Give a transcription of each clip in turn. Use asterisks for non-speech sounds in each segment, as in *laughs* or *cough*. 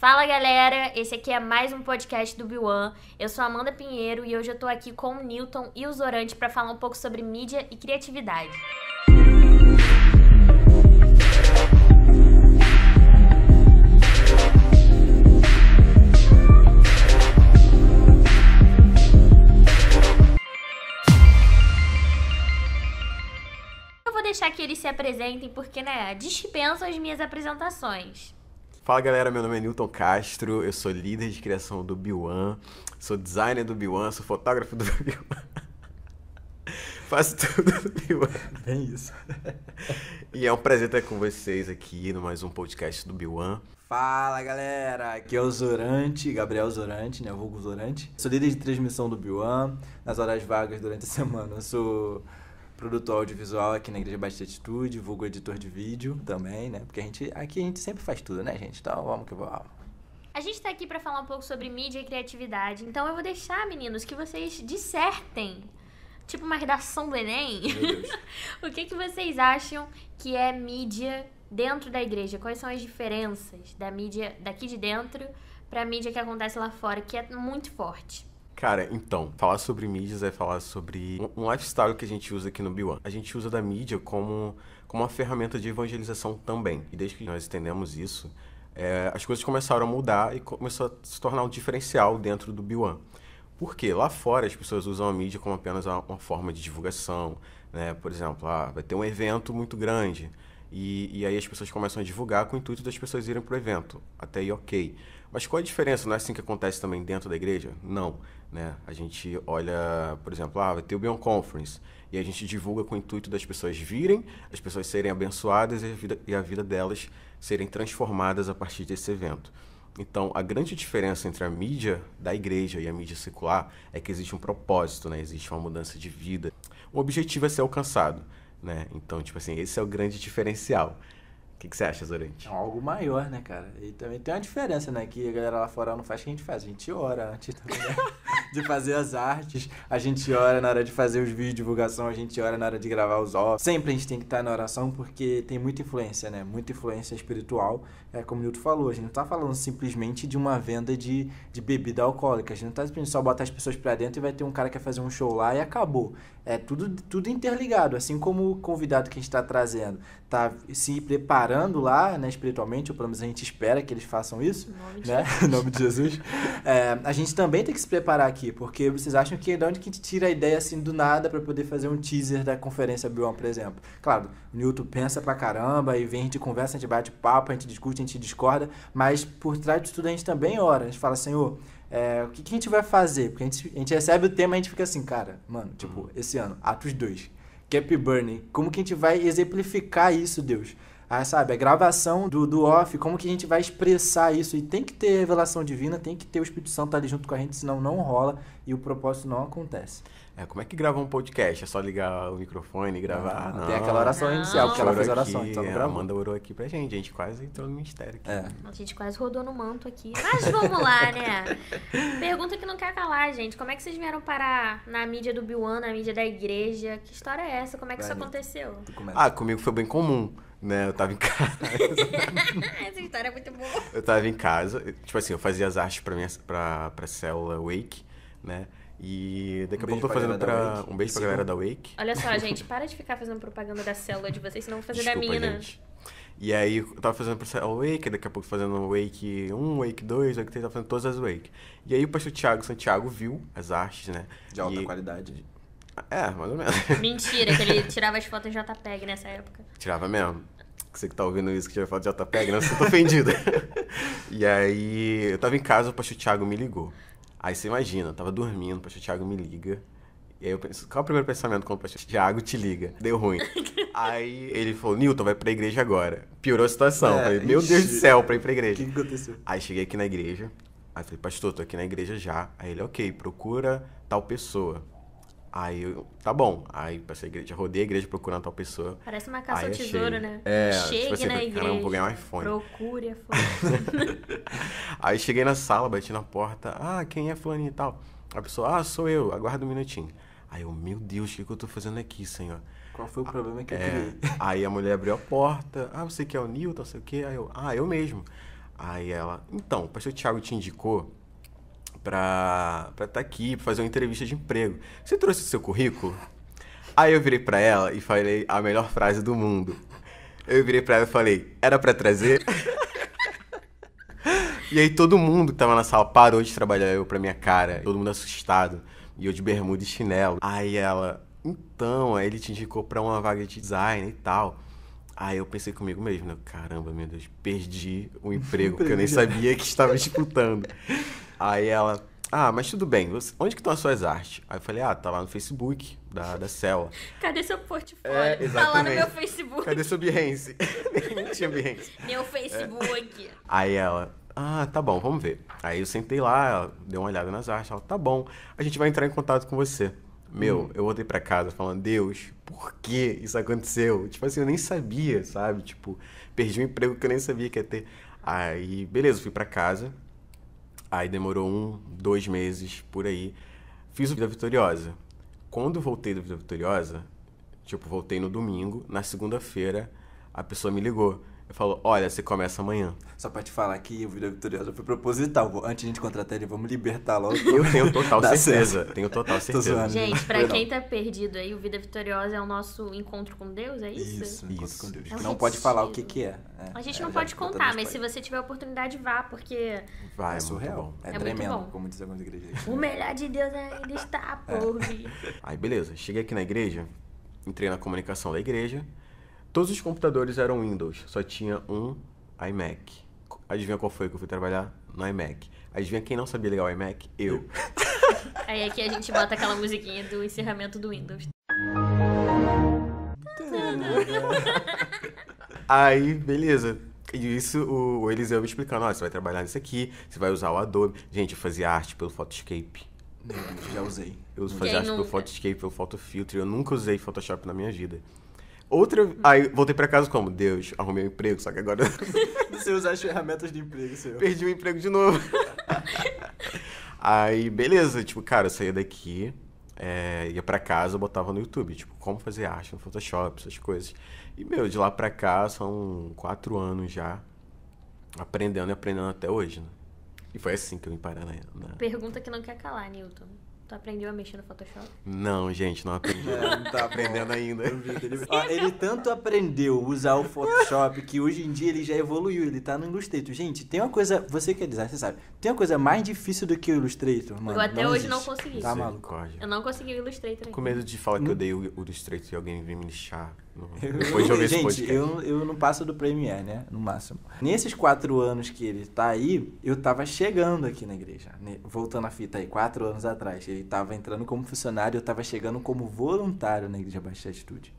Fala galera, esse aqui é mais um podcast do B1. Eu sou Amanda Pinheiro e hoje eu tô aqui com o Newton e o Zorante para falar um pouco sobre mídia e criatividade. Eu vou deixar que eles se apresentem porque, né, dispensam as minhas apresentações. Fala galera, meu nome é Newton Castro, eu sou líder de criação do Biwan, sou designer do Biwan, sou fotógrafo do *laughs* Biwan. Faço tudo do Biwan. Bem isso. *laughs* e é um prazer estar com vocês aqui no mais um podcast do Biwan. Fala galera, aqui é o Zorante, Gabriel Zorante, né? Vulgo Zorante. Sou líder de transmissão do Biwan. Nas horas vagas durante a semana, eu sou produtor audiovisual aqui na Igreja Batista Atitude, vulgo editor de vídeo também, né? Porque a gente, aqui a gente sempre faz tudo, né, gente? Então vamos que vamos. A gente está aqui para falar um pouco sobre mídia e criatividade, então eu vou deixar, meninos, que vocês dissertem, tipo uma redação do Enem, *laughs* o que, que vocês acham que é mídia dentro da igreja? Quais são as diferenças da mídia daqui de dentro para a mídia que acontece lá fora, que é muito forte? Cara, então, falar sobre mídias é falar sobre um lifestyle que a gente usa aqui no B1. A gente usa da mídia como, como uma ferramenta de evangelização também. E desde que nós entendemos isso, é, as coisas começaram a mudar e começou a se tornar um diferencial dentro do B1. Porque lá fora as pessoas usam a mídia como apenas uma forma de divulgação, né? Por exemplo, ah, vai ter um evento muito grande e, e aí as pessoas começam a divulgar com o intuito das pessoas irem para o evento. Até aí ok. Mas qual a diferença? Não é assim que acontece também dentro da igreja? Não. Né? A gente olha, por exemplo, ah, vai ter o Beyond Conference. E a gente divulga com o intuito das pessoas virem, as pessoas serem abençoadas e a vida, e a vida delas serem transformadas a partir desse evento. Então, a grande diferença entre a mídia da igreja e a mídia secular é que existe um propósito, né? existe uma mudança de vida. O objetivo é ser alcançado. Né? Então, tipo assim, esse é o grande diferencial. O que, que você acha, Zorante? É algo maior, né, cara? E também tem uma diferença, né? Que a galera lá fora não faz o que a gente faz. A gente ora antes também, né? *laughs* de fazer as artes. A gente ora na hora de fazer os vídeos de divulgação. A gente ora na hora de gravar os ovos. Sempre a gente tem que estar na oração porque tem muita influência, né? Muita influência espiritual. É, como o Nilton falou, a gente não está falando simplesmente de uma venda de, de bebida alcoólica. A gente não está simplesmente só botar as pessoas para dentro e vai ter um cara que vai fazer um show lá e acabou. É tudo, tudo interligado, assim como o convidado que a gente está trazendo está se preparando lá né, espiritualmente, ou pelo menos a gente espera que eles façam isso, em né? *laughs* nome de Jesus. É, a gente também tem que se preparar aqui, porque vocês acham que é de onde que a gente tira a ideia assim do nada para poder fazer um teaser da conferência Beyond, por exemplo? Claro, o Newton pensa pra caramba e vem, a gente conversa, a gente bate papo, a gente discute, gente discorda, mas por trás de tudo a gente também ora. A gente fala, Senhor, é, o que, que, a gente vai fazer? Porque a gente, a gente recebe o tema e a gente fica assim, cara, mano, tipo, uhum. esse ano, Atos 2, Cap Burning, como que a gente vai exemplificar isso, Deus? a, ah, sabe, a gravação do, do off, como que a gente vai expressar isso. E tem que ter revelação divina, tem que ter o Espírito Santo ali junto com a gente, senão não rola e o propósito não acontece. É, como é que grava um podcast? É só ligar o microfone e gravar? Ah, não, não. Tem aquela oração não. inicial, porque ela fez oração. Aqui, então não é, a Amanda orou aqui pra gente, a gente quase entrou no mistério aqui. É. A gente quase rodou no manto aqui. Mas vamos lá, né? Pergunta que não quer calar, gente. Como é que vocês vieram parar na mídia do Biuan, na mídia da igreja? Que história é essa? Como é que Vai, isso aconteceu? Ah, comigo foi bem comum né? Eu tava em casa. *laughs* Essa história é muito boa. Eu tava em casa, tipo assim, eu fazia as artes pra, minha, pra, pra célula Wake, né? E daqui a pouco eu tô fazendo pra. Um beijo pra galera é da Wake. Olha só, *laughs* gente, para de ficar fazendo propaganda da célula de vocês, senão eu vou fazer Desculpa, da mina. E aí eu tava fazendo pra célula Wake, daqui a pouco fazendo Wake 1, Wake 2, Wake 3, tava fazendo todas as Wake. E aí o pastor Thiago Santiago viu as artes, né? De alta e, qualidade. É, mais ou menos. *laughs* Mentira, que ele tirava as fotos em JPEG nessa época. Tirava mesmo. Você que tá ouvindo isso que tira foto de JPEG, não se tá ofendido. *laughs* e aí, eu tava em casa, o pastor Thiago me ligou. Aí você imagina, eu tava dormindo, o pastor Thiago me liga. E aí eu penso, qual é o primeiro pensamento quando o pastor Thiago te liga? Deu ruim. *laughs* aí ele falou, Newton, vai pra igreja agora. Piorou a situação. É, falei, meu Deus do céu, pra ir pra igreja. O que, que aconteceu? Aí cheguei aqui na igreja. Aí falei, pastor, tô aqui na igreja já. Aí ele, ok, procura tal pessoa. Aí eu, tá bom. Aí passei a igreja, rodei a igreja procurando tal pessoa. Parece uma caça ao tesouro, né? É, tipo Chegue tipo assim, na igreja. Caramba, vou ganhar um iPhone. Procure iPhone. *laughs* aí cheguei na sala, bati na porta. Ah, quem é fulano e tal? A pessoa, ah, sou eu, aguarda um minutinho. Aí eu, meu Deus, o que, que eu tô fazendo aqui, senhor? Qual foi o problema que eu é, *laughs* Aí a mulher abriu a porta. Ah, você que é o Newton, sei o quê. Aí eu, ah, eu mesmo. Aí ela, então, o pastor Tiago te indicou pra estar tá aqui, pra fazer uma entrevista de emprego. Você trouxe o seu currículo? Aí eu virei pra ela e falei a melhor frase do mundo. Eu virei pra ela e falei, era pra trazer? *laughs* e aí todo mundo que tava na sala parou de trabalhar eu pra minha cara. Todo mundo assustado. E eu de bermuda e chinelo. Aí ela, então, aí ele te indicou pra uma vaga de design e tal. Aí eu pensei comigo mesmo, né? Caramba, meu Deus, perdi o *laughs* emprego que eu nem sabia que estava disputando. Aí ela, ah, mas tudo bem, onde que estão as suas artes? Aí eu falei, ah, tá lá no Facebook da, da Cela. Cadê seu portfólio? É, exatamente. Tá lá no meu Facebook. Cadê seu Behance? *laughs* nem tinha Behance. Meu Facebook. É. Aí ela, ah, tá bom, vamos ver. Aí eu sentei lá, ela deu uma olhada nas artes, ela, tá bom, a gente vai entrar em contato com você. Meu, hum. eu voltei para casa falando, Deus, por que isso aconteceu? Tipo assim, eu nem sabia, sabe? Tipo, perdi um emprego que eu nem sabia que ia ter. Aí, beleza, fui para casa. Aí demorou um, dois meses por aí. Fiz o Vida Vitoriosa. Quando voltei do Vida Vitoriosa, tipo, voltei no domingo, na segunda-feira a pessoa me ligou. Ele falou, olha, você começa amanhã. Só pra te falar que o vida vitoriosa foi proposital. Antes de a gente contratar ele, vamos libertar logo. *laughs* Eu tenho total certeza. Tenho total certeza. gente, pra quem tá perdido aí, o Vida Vitoriosa é o nosso encontro com Deus, é isso? Isso, encontro com Deus. É um não pode falar o que que é. é a gente é, não pode contar, mas se você tiver oportunidade, vá, porque... Vai, é, é surreal. É, é tremendo, como diz algumas igrejas. O melhor de Deus ainda está por é. vir. *laughs* Aí, beleza. Cheguei aqui na igreja, entrei na comunicação da igreja... Todos os computadores eram Windows, só tinha um iMac. Adivinha qual foi que eu fui trabalhar? No iMac. Adivinha quem não sabia ligar o iMac? Eu. *laughs* Aí aqui a gente bota aquela musiquinha do encerramento do Windows. *laughs* Aí, beleza. E isso o, Eliseu me explicando, ó, você vai trabalhar nisso aqui, você vai usar o Adobe. Gente, eu fazia arte pelo Photoscape. já usei. Eu fazia arte nunca? pelo Photoscape, pelo Photofilter. Eu nunca usei Photoshop na minha vida. Outra. Aí voltei pra casa como? Deus, arrumei um emprego, só que agora. *laughs* Você usa as ferramentas de emprego, seu. Perdi o emprego de novo. *laughs* aí, beleza, tipo, cara, eu saía daqui, é, ia pra casa, botava no YouTube, tipo, como fazer arte no Photoshop, essas coisas. E, meu, de lá pra cá são quatro anos já, aprendendo e aprendendo até hoje, né? E foi assim que eu me parei na. Pergunta que não quer calar, Newton. Tu aprendeu a mexer no Photoshop? Não, gente, não aprendi. É, não tá aprendendo ainda. Ó, ele tanto aprendeu usar o Photoshop que hoje em dia ele já evoluiu, ele tá no Illustrator. Gente, tem uma coisa, você quer é dizer? você sabe, tem uma coisa mais difícil do que o Illustrator, mano. Eu até não hoje não consegui. Tá maluco? Eu não consegui o Illustrator. Ainda. Com medo de falar que eu hum? dei o Illustrator e alguém vir me lixar. Uhum. Depois de ouvir gente, esse Eu, eu não passo do Premier, né? No máximo. Nesses quatro anos que ele tá aí, eu tava chegando aqui na igreja. Né, voltando a fita aí, quatro anos atrás. Ele tava entrando como funcionário, eu tava chegando como voluntário na Igreja Baixa Atitude.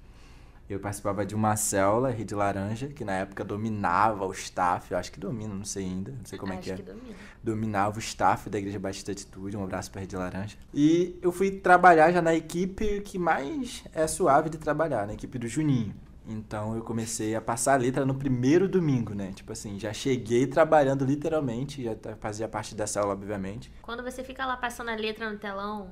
Eu participava de uma célula, Rede Laranja, que na época dominava o staff, eu acho que domina, não sei ainda, não sei como é acho é que, que é. Domina. Dominava o staff da Igreja Batista Atitude, um abraço para Rede Laranja. E eu fui trabalhar já na equipe que mais é suave de trabalhar, na equipe do Juninho. Então eu comecei a passar a letra no primeiro domingo, né? Tipo assim, já cheguei trabalhando literalmente, já fazia parte da célula, obviamente. Quando você fica lá passando a letra no telão,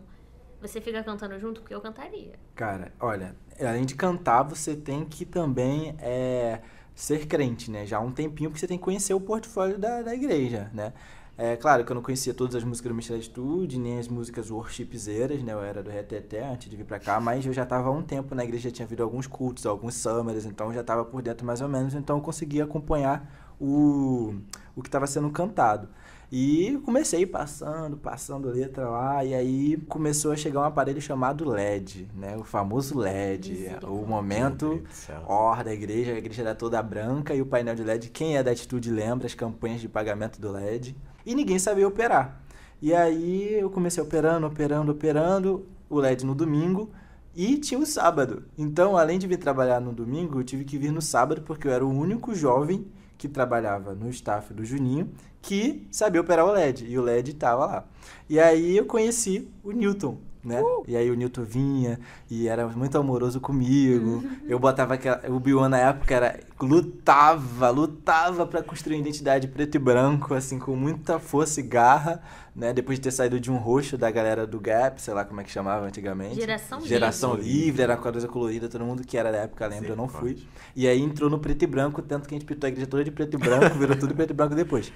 você fica cantando junto porque eu cantaria. Cara, olha, além de cantar, você tem que também é, ser crente, né? Já há um tempinho que você tem que conhecer o portfólio da, da igreja, né? É claro que eu não conhecia todas as músicas do Ministério de nem as músicas worshipzeiras, né? Eu era do Reteté antes de vir pra cá, mas eu já estava há um tempo na igreja, já tinha havido alguns cultos, alguns summers, então eu já estava por dentro mais ou menos, então eu conseguia acompanhar o, o que estava sendo cantado. E comecei passando, passando letra lá, e aí começou a chegar um aparelho chamado LED, né? O famoso LED. Isso, o momento hora da igreja, a igreja era toda branca e o painel de LED, quem é da atitude lembra as campanhas de pagamento do LED. E ninguém sabia operar. E aí eu comecei operando, operando, operando, o LED no domingo. E tinha o sábado. Então, além de vir trabalhar no domingo, eu tive que vir no sábado porque eu era o único jovem que trabalhava no staff do Juninho que sabia operar o LED. E o LED estava lá. E aí eu conheci o Newton, né? Uh! E aí o Newton vinha e era muito amoroso comigo. Uhum. Eu botava aquela. O Bion na época era. lutava, lutava para construir uma identidade preto e branco, assim, com muita força e garra, né? Depois de ter saído de um roxo da galera do Gap, sei lá como é que chamava antigamente. Geração, Geração livre. livre era a coisa colorida, todo mundo que era da época lembra, Sim, eu não fui. Pode. E aí entrou no preto e branco, tanto que a gente pintou a igreja toda de preto e branco, virou tudo preto e branco depois.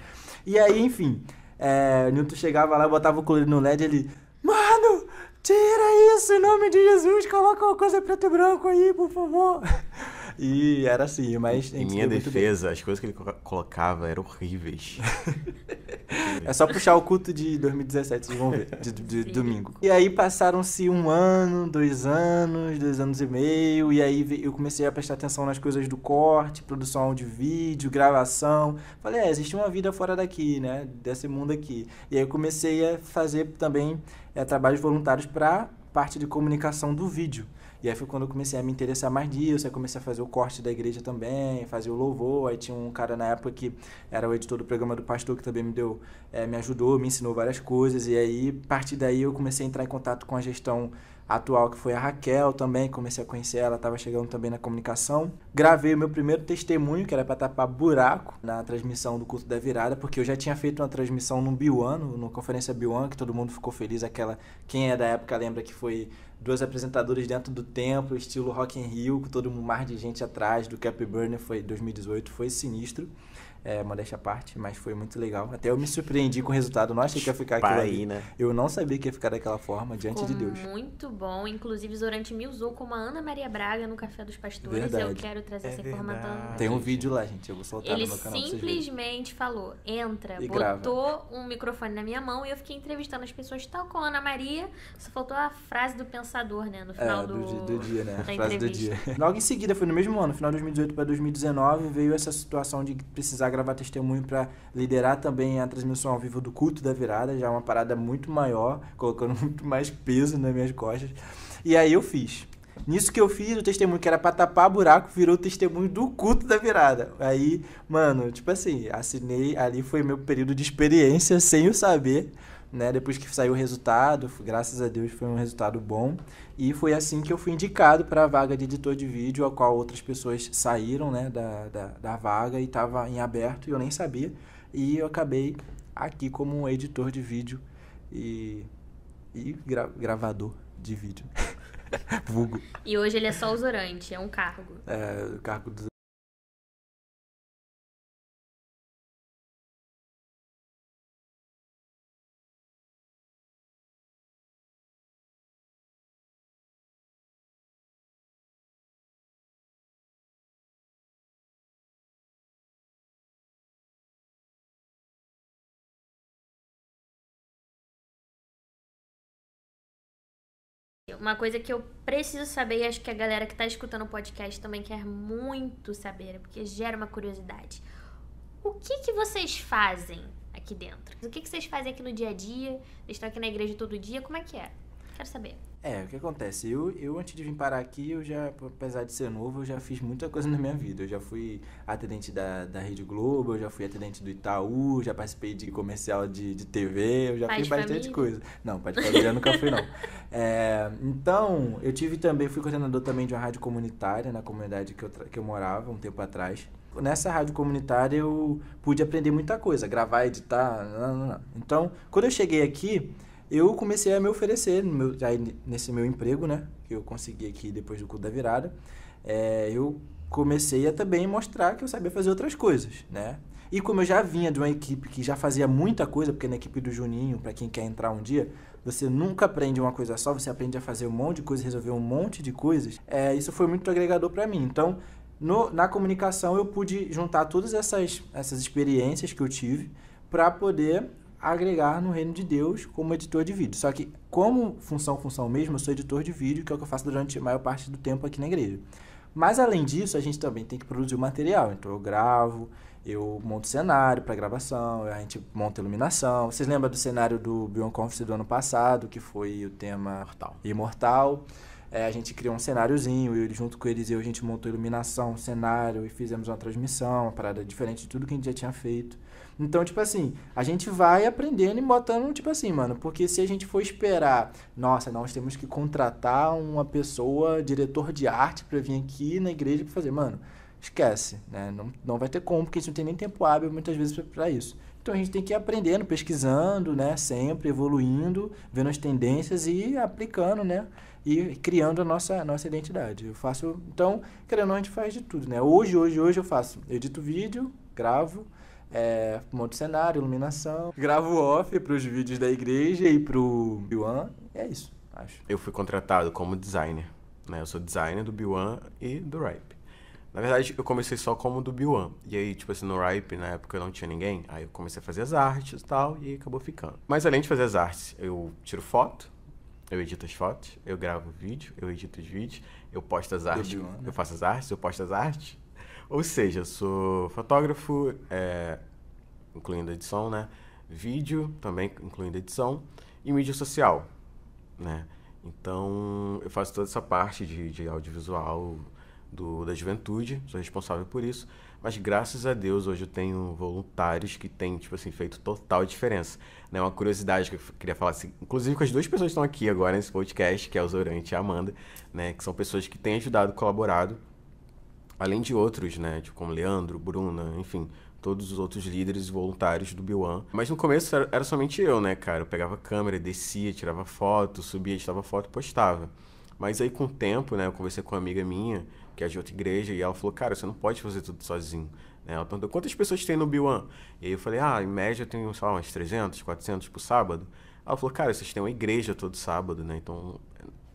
E aí, enfim. É, o Newton chegava lá, botava o colorido no LED, ele Tira isso em nome de Jesus, coloca uma coisa preto e branco aí, por favor. *laughs* E era assim, mas... Em minha defesa, as coisas que ele colocava eram *laughs* horríveis. é só puxar o culto de 2017, vocês vão ver, de, de domingo. E aí passaram-se um ano, dois anos, dois anos e meio, e aí eu comecei a prestar atenção nas coisas do corte, produção de vídeo, gravação. Falei, é, existe uma vida fora daqui, né? Desse mundo aqui. E aí eu comecei a fazer também é, trabalhos voluntários para parte de comunicação do vídeo. E aí foi quando eu comecei a me interessar mais disso, aí comecei a fazer o corte da igreja também, fazer o louvor. Aí tinha um cara na época que era o editor do programa do pastor, que também me deu, é, me ajudou, me ensinou várias coisas. E aí, a partir daí, eu comecei a entrar em contato com a gestão atual, que foi a Raquel também, comecei a conhecer ela, estava chegando também na comunicação. Gravei o meu primeiro testemunho, que era para tapar buraco na transmissão do culto da virada, porque eu já tinha feito uma transmissão no Biwano, na conferência Biwano, que todo mundo ficou feliz, aquela quem é da época lembra que foi duas apresentadoras dentro do templo, estilo Rock in Rio, com todo um mar de gente atrás do Cap Burner, foi 2018, foi sinistro. É, modéstia à parte, mas foi muito legal. Até eu me surpreendi com o resultado. Não achei que ia ficar aquilo aí, né? Eu não sabia que ia ficar daquela forma, diante Ficou de Deus. Muito bom. Inclusive, Zorante me usou como a Ana Maria Braga no Café dos Pastores. Verdade. Eu quero trazer é essa informação. Tem um vídeo lá, gente. Eu vou soltar Ele no meu canal. Ele simplesmente falou: entra, e botou grava. um microfone na minha mão e eu fiquei entrevistando as pessoas, tal com a Ana Maria. Só faltou a frase do pensador, né? No é, final é, do... do... dia, né? a frase do dia. *laughs* Logo em seguida, foi no mesmo ano, final de 2018 para 2019, veio essa situação de precisar gravar testemunho para liderar também a transmissão ao vivo do culto da virada, já é uma parada muito maior, colocando *laughs* muito mais peso nas minhas costas. E aí eu fiz. Nisso que eu fiz, o testemunho que era pra tapar buraco virou testemunho do culto da virada. Aí, mano, tipo assim, assinei, ali foi meu período de experiência *laughs* sem o saber, né? Depois que saiu o resultado, graças a Deus foi um resultado bom. E foi assim que eu fui indicado para a vaga de editor de vídeo, a qual outras pessoas saíram né, da, da, da vaga e estava em aberto e eu nem sabia. E eu acabei aqui como um editor de vídeo e, e gra, gravador de vídeo. *laughs* Vulgo. E hoje ele é só usurante, é um cargo. É, o cargo do Uma coisa que eu preciso saber, e acho que a galera que tá escutando o podcast também quer muito saber, é porque gera uma curiosidade. O que que vocês fazem aqui dentro? O que que vocês fazem aqui no dia a dia? Vocês estão aqui na igreja todo dia? Como é que é? Quero saber. É, o que acontece? Eu, eu, antes de vir parar aqui, eu já, apesar de ser novo, eu já fiz muita coisa na minha vida. Eu já fui atendente da, da Rede Globo, eu já fui atendente do Itaú, já participei de comercial de, de TV, eu já pai fiz bastante família. coisa. Não, pai de família eu nunca fui, não. *laughs* É, então, eu tive também, fui coordenador também de uma rádio comunitária na comunidade que eu, que eu morava um tempo atrás nessa rádio comunitária eu pude aprender muita coisa, gravar, editar, não, não, não. Então, quando eu cheguei aqui, eu comecei a me oferecer meu, já nesse meu emprego, né? Que eu consegui aqui depois do culto da virada. É, eu comecei a também mostrar que eu sabia fazer outras coisas, né? E como eu já vinha de uma equipe que já fazia muita coisa, porque na equipe do Juninho, para quem quer entrar um dia, você nunca aprende uma coisa só, você aprende a fazer um monte de coisa, resolver um monte de coisas. É, isso foi muito agregador para mim. Então, no, na comunicação eu pude juntar todas essas, essas experiências que eu tive para poder agregar no reino de Deus como editor de vídeo. Só que, como função, função mesmo, eu sou editor de vídeo, que é o que eu faço durante a maior parte do tempo aqui na igreja. Mas, além disso, a gente também tem que produzir o material. Então, eu gravo, eu monto cenário para gravação, a gente monta iluminação. Vocês lembram do cenário do Beyond Conference do ano passado, que foi o tema Imortal. Imortal. É, a gente criou um cenáriozinho, eu, junto com eles eu, a gente montou iluminação, cenário e fizemos uma transmissão, uma parada diferente de tudo que a gente já tinha feito. Então, tipo assim, a gente vai aprendendo e botando, tipo assim, mano, porque se a gente for esperar, nossa, nós temos que contratar uma pessoa, diretor de arte, para vir aqui na igreja para fazer, mano, esquece, né? Não, não vai ter como, porque a gente não tem nem tempo hábil muitas vezes para isso. Então a gente tem que ir aprendendo, pesquisando, né? Sempre evoluindo, vendo as tendências e aplicando, né? E criando a nossa, nossa identidade. Eu faço, então, querendo ou não, a gente faz de tudo, né? Hoje, hoje, hoje eu faço, edito vídeo, gravo, é, monto cenário, iluminação. Gravo off pros vídeos da igreja e pro Biuan É isso, acho. Eu fui contratado como designer. Né? Eu sou designer do Biuan e do Ripe. Na verdade, eu comecei só como do Biuan E aí, tipo assim, no Ripe, na época eu não tinha ninguém. Aí eu comecei a fazer as artes e tal, e acabou ficando. Mas além de fazer as artes, eu tiro foto, eu edito as fotos, eu gravo vídeo, eu edito os vídeos, eu posto as artes, né? eu faço as artes, eu posto as artes, ou seja, sou fotógrafo, é, incluindo edição, né? Vídeo, também incluindo edição, e mídia social, né? Então, eu faço toda essa parte de, de audiovisual do, da juventude, sou responsável por isso. Mas graças a Deus, hoje eu tenho voluntários que têm, tipo assim, feito total diferença. Né? Uma curiosidade que eu queria falar, assim, inclusive com as duas pessoas que estão aqui agora nesse podcast, que é o Zorante e a Amanda, né? Que são pessoas que têm ajudado, colaborado Além de outros, né? Tipo, como Leandro, Bruna, enfim, todos os outros líderes voluntários do Biwan. Mas no começo era, era somente eu, né, cara? Eu pegava a câmera, descia, tirava foto, subia, tirava foto e postava. Mas aí com o tempo, né, eu conversei com uma amiga minha, que é de outra igreja, e ela falou, cara, você não pode fazer tudo sozinho. Né? Ela perguntou, quantas pessoas tem no Biwan? E aí eu falei, ah, em média tem uns umas 300, 400 por sábado. Ela falou, cara, vocês têm uma igreja todo sábado, né? Então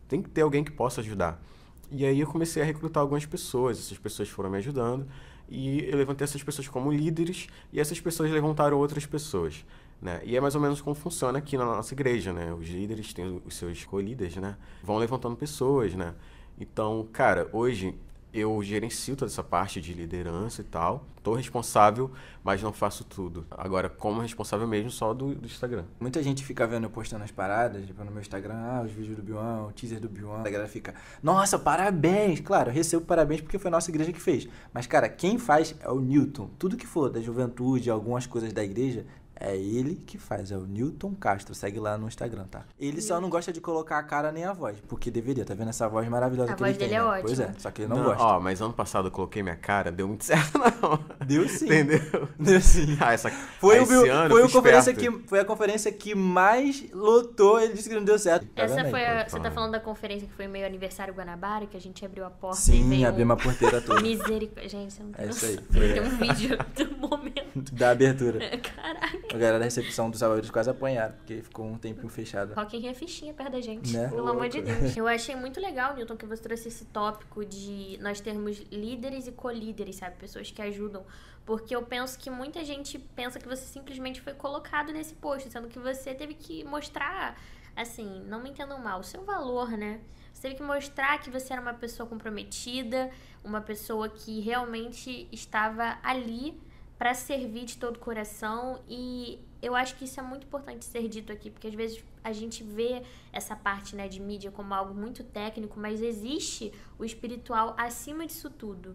tem que ter alguém que possa ajudar. E aí eu comecei a recrutar algumas pessoas, essas pessoas foram me ajudando, e eu levantei essas pessoas como líderes, e essas pessoas levantaram outras pessoas. Né? E é mais ou menos como funciona aqui na nossa igreja, né? Os líderes têm os seus co-líderes, né? Vão levantando pessoas, né? Então, cara, hoje eu gerencio toda essa parte de liderança e tal. Estou responsável, mas não faço tudo. Agora, como responsável mesmo, só do, do Instagram. Muita gente fica vendo eu postando as paradas, tipo no meu Instagram, ah, os vídeos do Bion, o teaser do Bion. A galera fica, nossa, parabéns! Claro, eu recebo parabéns porque foi a nossa igreja que fez. Mas, cara, quem faz é o Newton. Tudo que for da juventude, algumas coisas da igreja, é ele que faz, é o Newton Castro. Segue lá no Instagram, tá? Ele só não gosta de colocar a cara nem a voz, porque deveria, tá vendo essa voz maravilhosa a que voz ele dele tem? É né? ótima. Pois é, só que ele não, não, gosta. Ó, mas ano passado eu coloquei minha cara, deu muito *laughs* certo, não. Deu sim. Entendeu? *laughs* Deu sim. Ah, essa Foi, ah, o, meu, ano, foi, a conferência que, foi a conferência que mais lotou, ele disse que não deu certo. Tá essa foi a, Você tá falando da conferência que foi meio aniversário Guanabara, que a gente abriu a porta sim, e veio... abriu uma porteira toda. Misericórdia. Gente, você não tem É isso aí. *laughs* Tem um vídeo do momento. Da abertura. Caraca. A galera da recepção dos Salvadores quase apanharam, porque ficou um tempinho fechado. Rock in Rio é fichinha perto da gente, né? pelo amor de Deus. Eu achei muito legal, Newton, que você trouxe esse tópico de nós termos líderes e colíderes, sabe? Pessoas que ajudam. Porque eu penso que muita gente pensa que você simplesmente foi colocado nesse posto, sendo que você teve que mostrar, assim, não me entendam mal, o seu valor, né? Você teve que mostrar que você era uma pessoa comprometida, uma pessoa que realmente estava ali para servir de todo o coração e eu acho que isso é muito importante ser dito aqui, porque às vezes a gente vê essa parte né, de mídia como algo muito técnico, mas existe o espiritual acima disso tudo.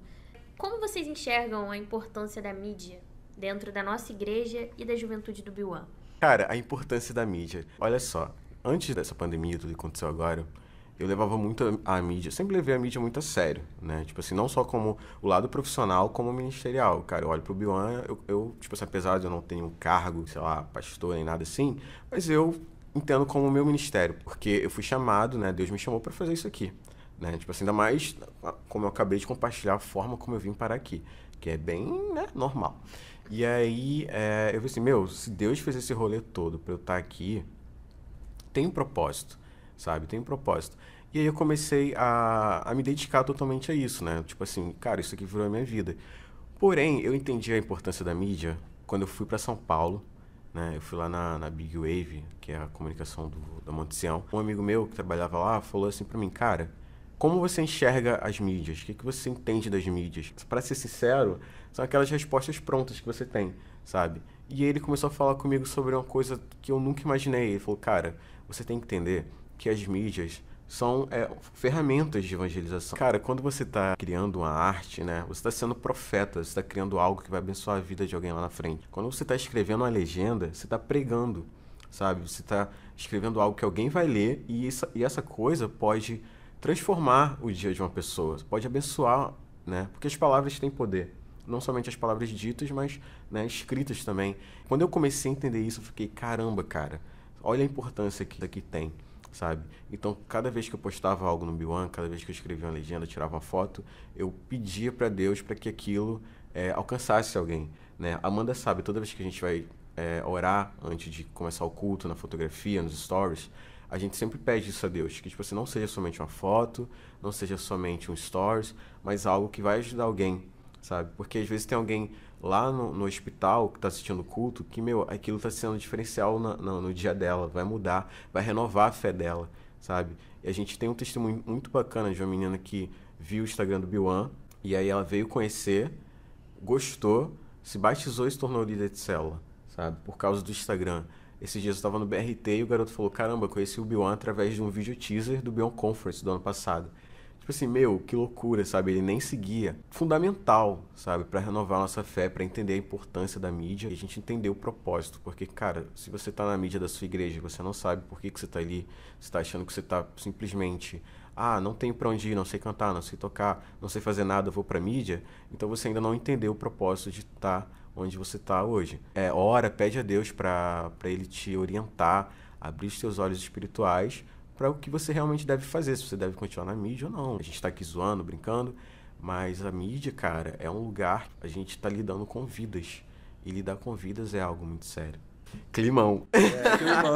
Como vocês enxergam a importância da mídia dentro da nossa igreja e da juventude do Biuan? Cara, a importância da mídia. Olha só, antes dessa pandemia, tudo que aconteceu agora, eu levava muito a, mídia, sempre levei a mídia muito a sério, né? Tipo assim, não só como o lado profissional, como ministerial. Cara, eu olho pro Biwan, eu, eu, tipo assim, apesar de eu não ter um cargo, sei lá, pastor nem nada assim, mas eu entendo como o meu ministério, porque eu fui chamado, né? Deus me chamou para fazer isso aqui, né? Tipo assim, ainda mais ah, como eu acabei de compartilhar a forma como eu vim parar aqui, que é bem, né, normal. E aí, é, eu falei assim, meu, se Deus fez esse rolê todo pra eu estar tá aqui, tem um propósito, sabe? Tem um propósito. E aí eu comecei a, a me dedicar totalmente a isso, né? Tipo assim, cara, isso aqui virou a minha vida. Porém, eu entendi a importância da mídia quando eu fui para São Paulo, né? Eu fui lá na, na Big Wave, que é a comunicação do, da Monticião. Um amigo meu que trabalhava lá falou assim para mim, cara, como você enxerga as mídias? O que, que você entende das mídias? Para ser sincero, são aquelas respostas prontas que você tem, sabe? E ele começou a falar comigo sobre uma coisa que eu nunca imaginei. Ele falou, cara, você tem que entender que as mídias são é, ferramentas de evangelização. Cara, quando você está criando uma arte, né? Você está sendo profeta, você está criando algo que vai abençoar a vida de alguém lá na frente. Quando você está escrevendo uma legenda, você está pregando, sabe? Você está escrevendo algo que alguém vai ler e essa, e essa coisa pode transformar o dia de uma pessoa, pode abençoar, né? Porque as palavras têm poder não somente as palavras ditas, mas né, escritas também. Quando eu comecei a entender isso, eu fiquei, caramba, cara, olha a importância que daqui tem sabe? Então, cada vez que eu postava algo no B1, cada vez que eu escrevia uma legenda, tirava uma foto, eu pedia para Deus para que aquilo é, alcançasse alguém, né? Amanda sabe, toda vez que a gente vai é, orar antes de começar o culto, na fotografia, nos stories, a gente sempre pede isso a Deus, que tipo assim, não seja somente uma foto, não seja somente um stories, mas algo que vai ajudar alguém, sabe? Porque às vezes tem alguém lá no, no hospital que está assistindo o culto, que, meu, aquilo está sendo diferencial na, na, no dia dela, vai mudar, vai renovar a fé dela, sabe? E a gente tem um testemunho muito bacana de uma menina que viu o Instagram do Biwan, e aí ela veio conhecer, gostou, se batizou e se tornou líder de célula, sabe? Por causa do Instagram. Esses dias eu estava no BRT e o garoto falou: Caramba, conheci o Bion através de um vídeo teaser do Bion Conference do ano passado. Tipo assim, meu, que loucura, sabe? Ele nem seguia. Fundamental, sabe? para renovar a nossa fé, para entender a importância da mídia e a gente entender o propósito. Porque, cara, se você tá na mídia da sua igreja você não sabe por que, que você tá ali, você tá achando que você tá simplesmente. Ah, não tenho pra onde ir, não sei cantar, não sei tocar, não sei fazer nada, vou pra mídia. Então você ainda não entendeu o propósito de estar tá onde você tá hoje. É, ora, pede a Deus para ele te orientar, abrir os teus olhos espirituais para o que você realmente deve fazer, se você deve continuar na mídia ou não. A gente está aqui zoando, brincando, mas a mídia, cara, é um lugar a gente está lidando com vidas. E lidar com vidas é algo muito sério. Climão. *laughs* É, climão.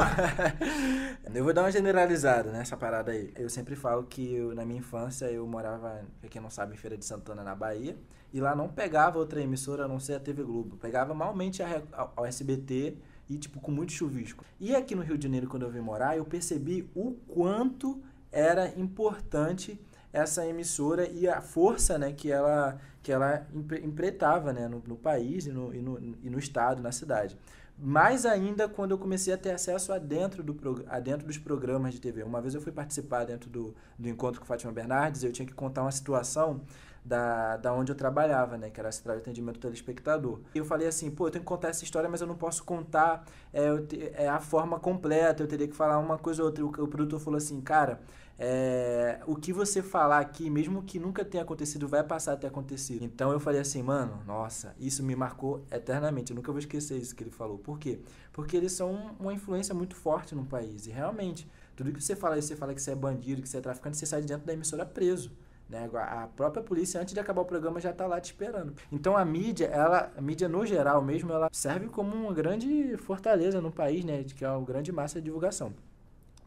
*laughs* eu vou dar uma generalizada nessa parada aí. Eu sempre falo que eu, na minha infância eu morava, pra quem não sabe, em Feira de Santana, na Bahia. E lá não pegava outra emissora a não ser a TV Globo. Pegava malmente a, a, a SBT e tipo com muito chuvisco. E aqui no Rio de Janeiro, quando eu vim morar, eu percebi o quanto era importante essa emissora e a força né, que ela, que ela empretava né, no, no país e no, e, no, e no estado, na cidade. Mais ainda quando eu comecei a ter acesso a dentro, do, a dentro dos programas de TV. Uma vez eu fui participar dentro do, do encontro com Fátima Bernardes, eu tinha que contar uma situação da, da onde eu trabalhava, né? Que era a central de atendimento do telespectador. E eu falei assim, pô, eu tenho que contar essa história, mas eu não posso contar é, te, é a forma completa, eu teria que falar uma coisa ou outra. O, o produtor falou assim, cara, é, o que você falar aqui, mesmo que nunca tenha acontecido, vai passar a ter acontecido. Então eu falei assim, mano, nossa, isso me marcou eternamente. Eu nunca vou esquecer isso que ele falou. Por quê? Porque eles são uma influência muito forte no país. E realmente, tudo que você fala, você fala que você é bandido, que você é traficante, você sai de dentro da emissora preso. Né? A própria polícia, antes de acabar o programa, já está lá te esperando. Então a mídia, ela, a mídia no geral mesmo, ela serve como uma grande fortaleza no país, né? que é uma grande massa de divulgação.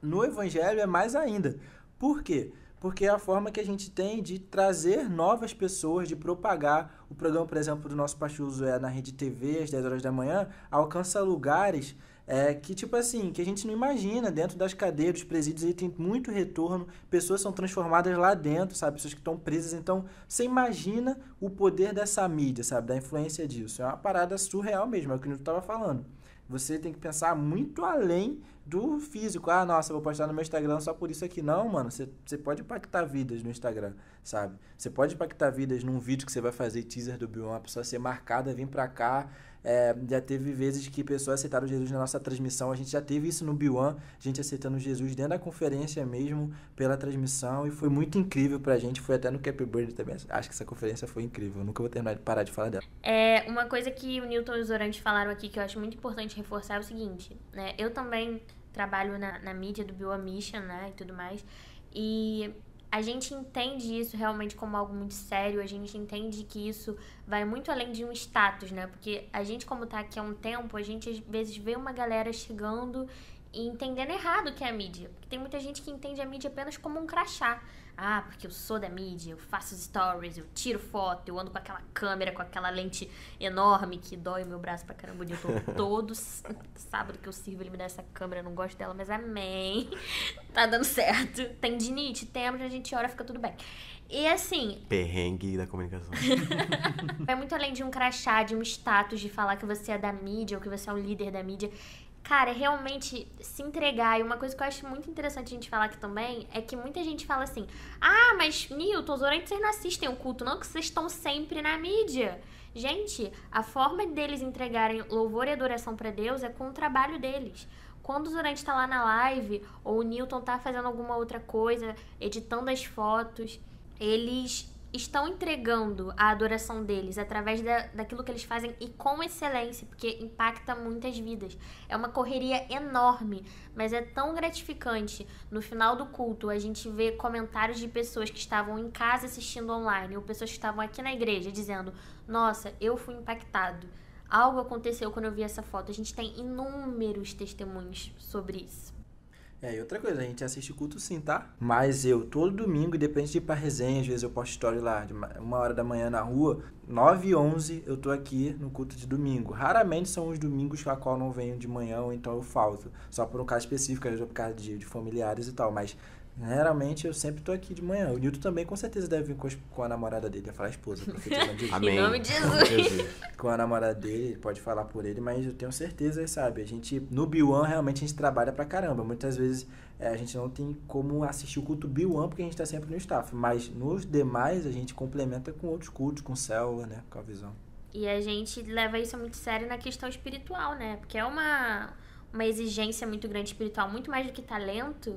No evangelho é mais ainda. Por quê? Porque é a forma que a gente tem de trazer novas pessoas, de propagar. O programa, por exemplo, do nosso Pachuso é na Rede TV, às 10 horas da manhã, alcança lugares é, que tipo assim, que a gente não imagina, dentro das cadeias, dos presídios, aí tem muito retorno, pessoas são transformadas lá dentro, sabe, pessoas que estão presas, então você imagina o poder dessa mídia, sabe, da influência disso, é uma parada surreal mesmo, é o que o Nilton estava falando. Você tem que pensar muito além do físico. Ah, nossa, vou postar no meu Instagram só por isso aqui. Não, mano, você, você pode impactar vidas no Instagram, sabe? Você pode impactar vidas num vídeo que você vai fazer teaser do Biomap, só ser marcada, vir pra cá, é, já teve vezes que pessoas aceitaram Jesus na nossa transmissão. A gente já teve isso no B1, gente aceitando Jesus dentro da conferência mesmo, pela transmissão. E foi muito incrível pra gente. Foi até no Cap Bird também. Acho que essa conferência foi incrível. Eu nunca vou terminar de parar de falar dela. É, uma coisa que o Newton e os Orantes falaram aqui que eu acho muito importante reforçar é o seguinte, né? Eu também trabalho na, na mídia do Bioamisha, né? E tudo mais. E a gente entende isso realmente como algo muito sério, a gente entende que isso vai muito além de um status, né? Porque a gente, como tá aqui há um tempo, a gente às vezes vê uma galera chegando e entendendo errado o que é a mídia. Porque tem muita gente que entende a mídia apenas como um crachá. Ah, porque eu sou da mídia, eu faço stories, eu tiro foto, eu ando com aquela câmera, com aquela lente enorme que dói o meu braço pra caramba. de todo *laughs* sábado que eu sirvo ele me dá essa câmera, eu não gosto dela, mas amém. *laughs* Tá dando certo. Tem dinite, temos, a gente ora, fica tudo bem. E assim. Perrengue da comunicação. é *laughs* muito além de um crachá, de um status, de falar que você é da mídia ou que você é o líder da mídia. Cara, é realmente se entregar. E uma coisa que eu acho muito interessante a gente falar aqui também é que muita gente fala assim: ah, mas Newton, os orantes vocês não assistem o culto, não, que vocês estão sempre na mídia. Gente, a forma deles entregarem louvor e adoração para Deus é com o trabalho deles. Quando o Zorante está lá na live, ou o Newton está fazendo alguma outra coisa, editando as fotos, eles estão entregando a adoração deles através da, daquilo que eles fazem e com excelência, porque impacta muitas vidas. É uma correria enorme, mas é tão gratificante. No final do culto, a gente vê comentários de pessoas que estavam em casa assistindo online ou pessoas que estavam aqui na igreja dizendo: Nossa, eu fui impactado. Algo aconteceu quando eu vi essa foto. A gente tem inúmeros testemunhos sobre isso. É, e outra coisa, a gente assiste culto sim, tá? Mas eu, todo domingo, depende de ir pra resenha, às vezes eu posto story lá, de uma hora da manhã na rua, 9 e 11 eu tô aqui no culto de domingo. Raramente são os domingos que a qual não venho de manhã ou então eu falto. Só por um caso específico, às vezes por causa de, de familiares e tal, mas Raramente eu sempre tô aqui de manhã. O Nilton também com certeza deve vir com, com a namorada dele, a falar a esposa, Amém. Em nome de Jesus. *laughs* com a namorada dele, pode falar por ele, mas eu tenho certeza, sabe? A gente, no B1, realmente a gente trabalha pra caramba. Muitas vezes é, a gente não tem como assistir o culto B1 porque a gente tá sempre no staff, mas nos demais a gente complementa com outros cultos, com célula, né? Com a visão. E a gente leva isso muito sério na questão espiritual, né? Porque é uma, uma exigência muito grande espiritual, muito mais do que talento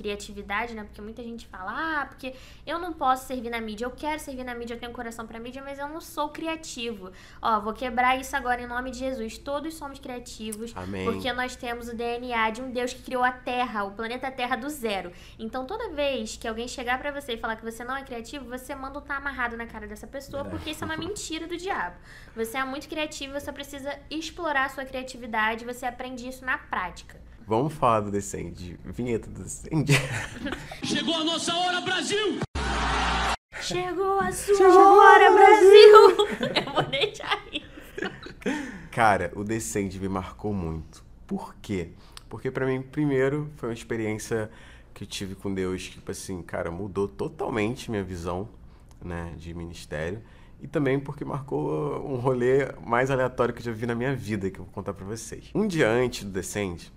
criatividade, né? Porque muita gente fala, ah, porque eu não posso servir na mídia, eu quero servir na mídia, eu tenho coração para mídia, mas eu não sou criativo. Ó, vou quebrar isso agora em nome de Jesus. Todos somos criativos, Amém. porque nós temos o DNA de um Deus que criou a Terra, o planeta Terra do zero. Então, toda vez que alguém chegar para você e falar que você não é criativo, você manda um tá amarrado na cara dessa pessoa, é. porque isso é uma mentira do diabo. Você é muito criativo, você precisa explorar a sua criatividade, você aprende isso na prática. Vamos falar do Descende. Vinheta do Descende. *laughs* Chegou a nossa hora, Brasil! Chegou a sua Chegou hora, Brasil! Brasil. *laughs* Eu vou deixar isso. Cara, o Descende me marcou muito. Por quê? Porque para mim, primeiro, foi uma experiência que eu tive com Deus que, tipo assim, cara, mudou totalmente minha visão, né, de ministério. E também porque marcou um rolê mais aleatório que eu já vi na minha vida, que eu vou contar para vocês. Um dia antes do Descende,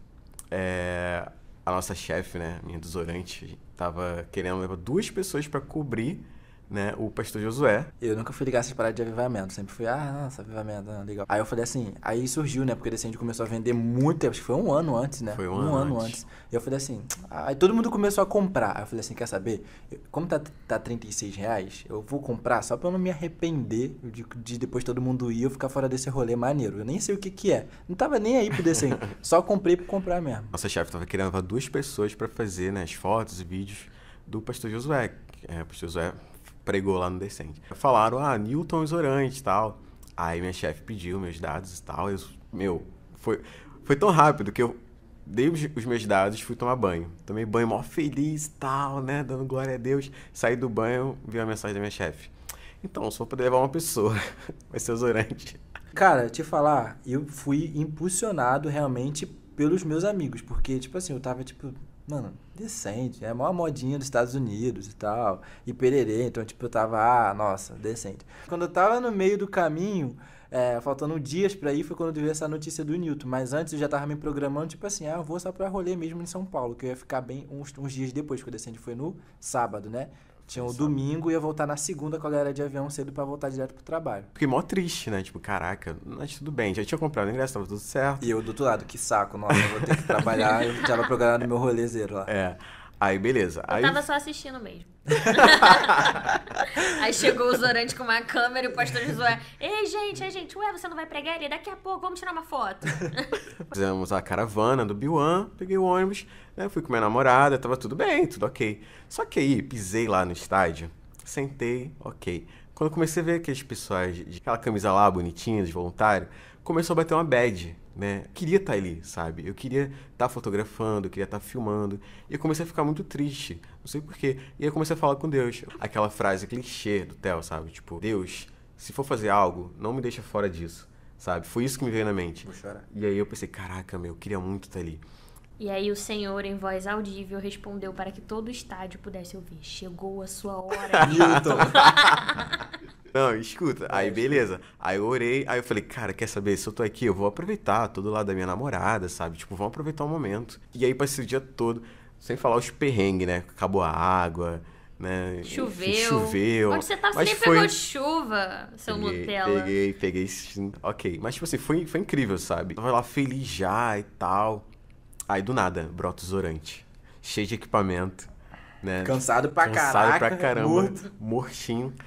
é, a nossa chefe, né, minha desorante, tava querendo levar duas pessoas para cobrir né, o pastor Josué. Eu nunca fui ligar essas paradas de avivamento, sempre fui, ah, nossa, avivamento, ah, legal. Aí eu falei assim, aí surgiu, né, porque a gente começou a vender muito, acho que foi um ano antes, né? Foi um, um ano, ano antes. antes. E eu falei assim, aí todo mundo começou a comprar. Aí eu falei assim, quer saber, como tá, tá 36 reais, eu vou comprar só pra eu não me arrepender de, de depois todo mundo ir eu ficar fora desse rolê maneiro. Eu nem sei o que que é. Não tava nem aí pro desenho, *laughs* só comprei pra comprar mesmo. Nossa chefe tava querendo levar duas pessoas pra fazer, né, as fotos e vídeos do pastor Josué. É, pastor Josué pregou lá no decente Falaram, ah, Newton Isorante e tal. Aí minha chefe pediu meus dados e tal. Eu, meu, foi, foi tão rápido que eu dei os, meus dados fui tomar banho. Tomei banho mó feliz e tal, né? Dando glória a Deus. Saí do banho, vi a mensagem da minha chefe. Então, só poder levar uma pessoa, *laughs* vai ser Isorante. Cara, te falar, eu fui impulsionado realmente pelos meus amigos, porque, tipo assim, eu tava, tipo, mano, decente. É a maior modinha dos Estados Unidos e tal. E pererê. Então, tipo, eu tava, ah, nossa, decente. Quando eu tava no meio do caminho, é, faltando dias pra ir, foi quando eu vi essa notícia do Newton. Mas antes eu já tava me programando, tipo assim, ah, eu vou só pra rolê mesmo em São Paulo, que eu ia ficar bem uns, uns dias depois, que o decente foi no sábado, né? Tinha o domingo e ia voltar na segunda com a galera de avião cedo para voltar direto pro trabalho. Fiquei mó triste, né? Tipo, caraca, mas tudo bem, já tinha comprado o ingresso, tava tudo certo. E eu do outro lado, que saco, nossa, eu vou ter que trabalhar, eu tava programado no meu rolezeiro lá. É. Aí, beleza. Eu aí... tava só assistindo mesmo. *laughs* aí chegou o Zorante com uma câmera e o pastor Josué. Ei, gente, ei, gente, ué, você não vai pregar ele? Daqui a pouco, vamos tirar uma foto. *laughs* Fizemos a caravana do Biuan, peguei o ônibus, né, fui com minha namorada, tava tudo bem, tudo ok. Só que aí, pisei lá no estádio, sentei, ok. Quando comecei a ver aqueles pessoais, aquela camisa lá bonitinha, de voluntário, começou a bater uma bad né? Queria estar tá ali, sabe? Eu queria estar tá fotografando, eu queria estar tá filmando. E eu comecei a ficar muito triste, não sei porquê. E aí eu comecei a falar com Deus. Aquela frase clichê do Theo, sabe? Tipo, Deus, se for fazer algo, não me deixa fora disso, sabe? Foi isso que me veio na mente. Vou chorar. E aí eu pensei, caraca, meu, eu queria muito estar ali. E aí o Senhor, em voz audível, respondeu para que todo o estádio pudesse ouvir: Chegou a sua hora, Newton! *laughs* *laughs* Não, escuta. Aí, é, beleza. Aí eu orei, aí eu falei, cara, quer saber? Se eu tô aqui, eu vou aproveitar, tô do lado da minha namorada, sabe? Tipo, vamos aproveitar o momento. E aí passei o dia todo, sem falar os perrengues, né? Acabou a água, né? Choveu. Choveu. Onde você tava, você nem foi... pegou de chuva, seu peguei, Nutella. Peguei, peguei. Ok. Mas, tipo assim, foi, foi incrível, sabe? Tava lá feliz já e tal. Aí, do nada, brota orante. Cheio de equipamento. Né? Cansado pra Cansado caraca. Cansado pra caramba. Morto.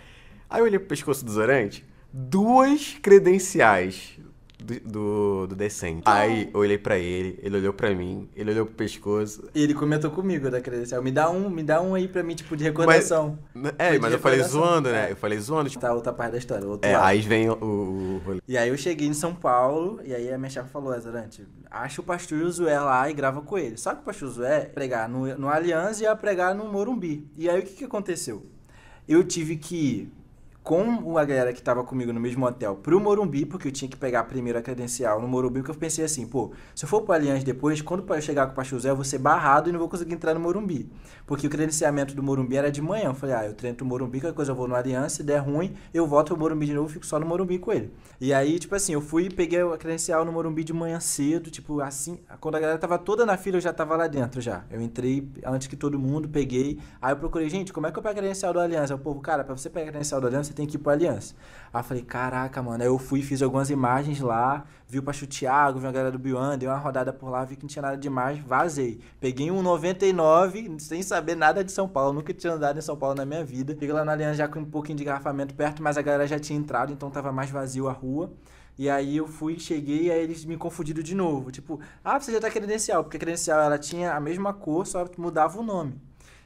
Aí eu olhei pro pescoço do Zorante, duas credenciais do, do, do Decente. Ah. Aí eu olhei pra ele, ele olhou pra mim, ele olhou pro pescoço. E ele comentou comigo da credencial. Me dá um, me dá um aí pra mim, tipo, de recordação. Mas, é, mas eu falei zoando, né? É. Eu falei zoando. Tipo... Tá outra parte da história, outro É, lado. aí vem o, o, o, E aí eu cheguei em São Paulo, e aí a minha chefe falou, é, Zorante, acha o Pastor Josué lá e grava com ele. Só que o Pastor Josué é pregar no, no Aliança e ia pregar no Morumbi. E aí o que que aconteceu? Eu tive que ir com a galera que tava comigo no mesmo hotel pro Morumbi, porque eu tinha que pegar primeiro a credencial no Morumbi, porque eu pensei assim, pô, se eu for pro Allianz depois, quando eu chegar com o Pastor Zé eu vou ser barrado e não vou conseguir entrar no Morumbi. Porque o credenciamento do Morumbi era de manhã. Eu falei, ah, eu treino no Morumbi, qualquer coisa eu vou no Allianz, se der ruim, eu volto pro Morumbi de novo, fico só no Morumbi com ele. E aí, tipo assim, eu fui peguei a credencial no Morumbi de manhã cedo, tipo assim, quando a galera tava toda na fila, eu já tava lá dentro já. Eu entrei antes que todo mundo, peguei. Aí eu procurei, gente, como é que eu pego a credencial do Allianz? o povo, cara, pra você pegar a credencial do Allianz, tem que ir pro Aliança. Aí falei, caraca, mano. Aí eu fui, fiz algumas imagens lá, vi o pachu Thiago, vi a galera do Biuan, dei uma rodada por lá, vi que não tinha nada demais, vazei. Peguei um 99, sem saber nada de São Paulo, nunca tinha andado em São Paulo na minha vida. Cheguei lá na Aliança já com um pouquinho de garrafamento perto, mas a galera já tinha entrado, então tava mais vazio a rua. E aí eu fui, cheguei, aí eles me confundiram de novo. Tipo, ah, você já tá credencial, porque a credencial ela tinha a mesma cor, só mudava o nome.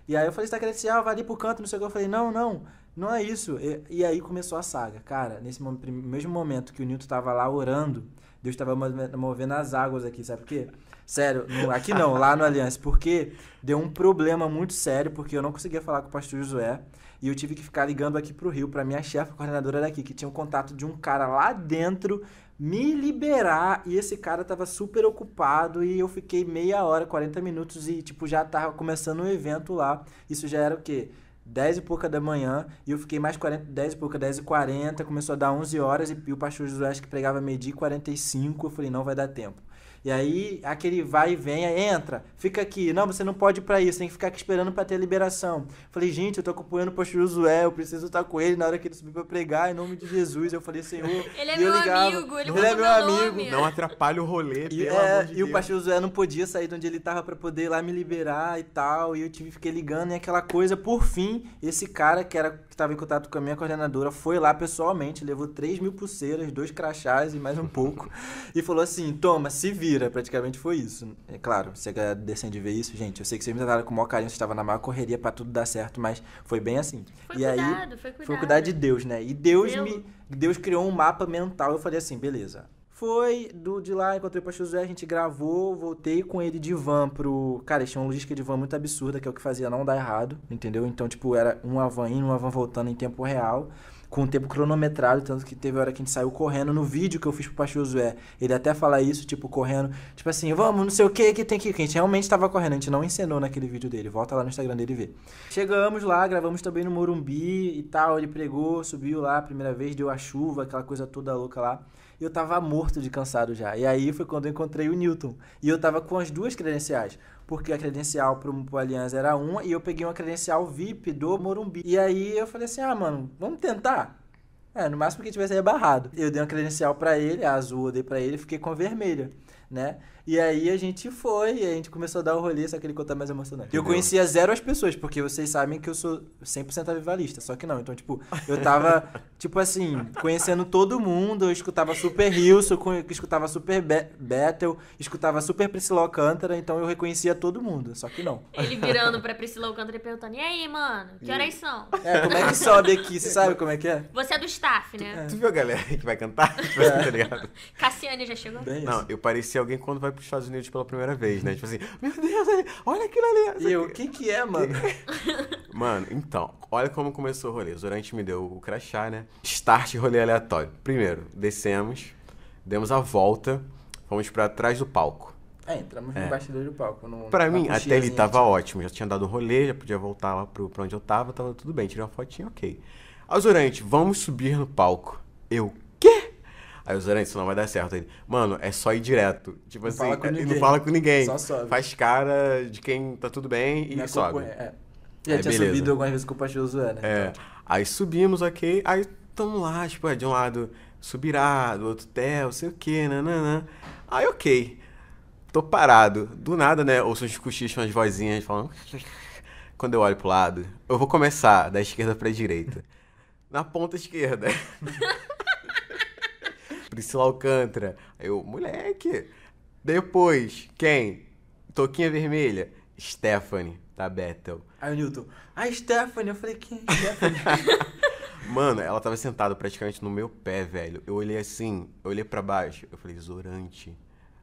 E aí eu falei, você tá credencial, vai ali pro canto, não sei o que. Eu falei, não, não. Não é isso. E, e aí começou a saga. Cara, nesse mesmo momento que o Newton tava lá orando, Deus estava movendo as águas aqui, sabe por quê? Sério, no, aqui não, lá no Aliança. Porque deu um problema muito sério, porque eu não conseguia falar com o pastor Josué. E eu tive que ficar ligando aqui pro Rio, pra minha chefe, coordenadora daqui, que tinha um contato de um cara lá dentro, me liberar. E esse cara tava super ocupado. E eu fiquei meia hora, 40 minutos, e tipo, já tava começando o um evento lá. Isso já era o quê? 10 e pouca da manhã, e eu fiquei mais 40, 10 e pouca, 10 e 40, começou a dar 11 horas, e, e o pastor Josué acho que pregava meio-dia e 45, eu falei, não vai dar tempo. E aí aquele vai e vem, entra, fica aqui. Não, você não pode ir pra isso, tem que ficar aqui esperando pra ter liberação. Falei, gente, eu tô acompanhando o pastor Josué, eu preciso estar com ele na hora que ele subir pra pregar, em nome de Jesus. Eu falei, Senhor. *laughs* Ele é meu ligava, amigo, ele, ele é meu amigo. Não atrapalha o rolê, e, pelo é, amor de E Deus. o pastor Josué não podia sair de onde ele tava pra poder ir lá me liberar e tal. E eu tive, fiquei ligando e aquela coisa. Por fim, esse cara que era estava em contato com a minha coordenadora foi lá pessoalmente, levou 3 mil pulseiras, dois crachás e mais um pouco, *laughs* e falou assim: toma, se vira. Praticamente foi isso. É claro, se a galera ver isso, gente, eu sei que vocês me trataram com o maior carinho, vocês estavam na maior correria para tudo dar certo, mas foi bem assim. Foi e cuidado, aí, foi cuidado. Foi cuidar de Deus, né? E Deus, Deus. me. Deus criou um mapa mental. Eu falei assim: beleza, foi do de lá, encontrei o pastor José, a gente gravou, voltei com ele de van pro. Cara, eles tinham uma logística de van muito absurda, que é o que fazia não dar errado, entendeu? Então, tipo, era uma van indo, uma van voltando em tempo real com o tempo cronometrado, tanto que teve hora que a gente saiu correndo no vídeo que eu fiz pro Pastor Zé Ele até fala isso, tipo, correndo, tipo assim, vamos, não sei o que que tem que. a gente realmente estava correndo, a gente não encenou naquele vídeo dele. Volta lá no Instagram dele e vê. Chegamos lá, gravamos também no Morumbi e tal. Ele pregou, subiu lá a primeira vez, deu a chuva, aquela coisa toda louca lá eu tava morto de cansado já. E aí foi quando eu encontrei o Newton. E eu tava com as duas credenciais. Porque a credencial pro, pro Aliança era uma e eu peguei uma credencial VIP do Morumbi. E aí eu falei assim: ah, mano, vamos tentar? É, no máximo que tivesse barrado. Eu dei uma credencial para ele, a azul eu dei pra ele, fiquei com a vermelha, né? E aí a gente foi, e a gente começou a dar o rolê, só que ele conta mais emocionante. Eu conhecia zero as pessoas, porque vocês sabem que eu sou 100% avivalista, só que não. Então, tipo, eu tava, *laughs* tipo assim, conhecendo todo mundo, eu escutava Super Hilson, escutava Super Be Battle, escutava Super Priscila Alcântara, então eu reconhecia todo mundo, só que não. Ele virando pra Priscila Alcântara e perguntando, e aí, mano, que horas são? É, como é que sobe aqui? Você sabe como é que é? Você é do staff, né? Tu, tu viu a galera que vai cantar? É. *laughs* Tá Cassiane já chegou? Bem não, isso. eu parecia alguém quando vai pros Estados Unidos pela primeira vez, né? Tipo assim, meu Deus, olha aquilo ali. E eu, o que que é, mano? *laughs* mano, então, olha como começou o rolê. O Zorante me deu o crachá, né? Start rolê aleatório. Primeiro, descemos, demos a volta, fomos para trás do palco. É, entramos é. no bastidor do palco. No, pra mim, até ele assim. tava tipo... ótimo. Já tinha dado o rolê, já podia voltar lá pro, pra onde eu tava, tava tudo bem. Tirei uma fotinha, ok. Azurante, vamos subir no palco. Eu, quê? Aí o Zoran, isso não vai dar certo. Aí, mano, é só ir direto. Tipo não assim, fala é, não fala com ninguém. Só sobe. Faz cara de quem tá tudo bem e Na sobe. é. E é. aí, tinha beleza. subido algumas vezes com o pastor Zoran. Né? É. Então. Aí subimos, ok. Aí tamo lá, tipo, é, de um lado subirá, do outro terra, sei o quê, nananã. Aí, ok. Tô parado. Do nada, né? Ouço uns cochichos, umas vozinhas falando. *laughs* Quando eu olho pro lado, eu vou começar da esquerda pra direita. Na ponta esquerda. *laughs* Priscila Alcântara. Aí eu, moleque. Depois, quem? Toquinha Vermelha. Stephanie, da Bethel. Aí o Newton, a Stephanie. Eu falei, quem é Stephanie? *laughs* Mano, ela tava sentada praticamente no meu pé, velho. Eu olhei assim, eu olhei para baixo. Eu falei, Zorante,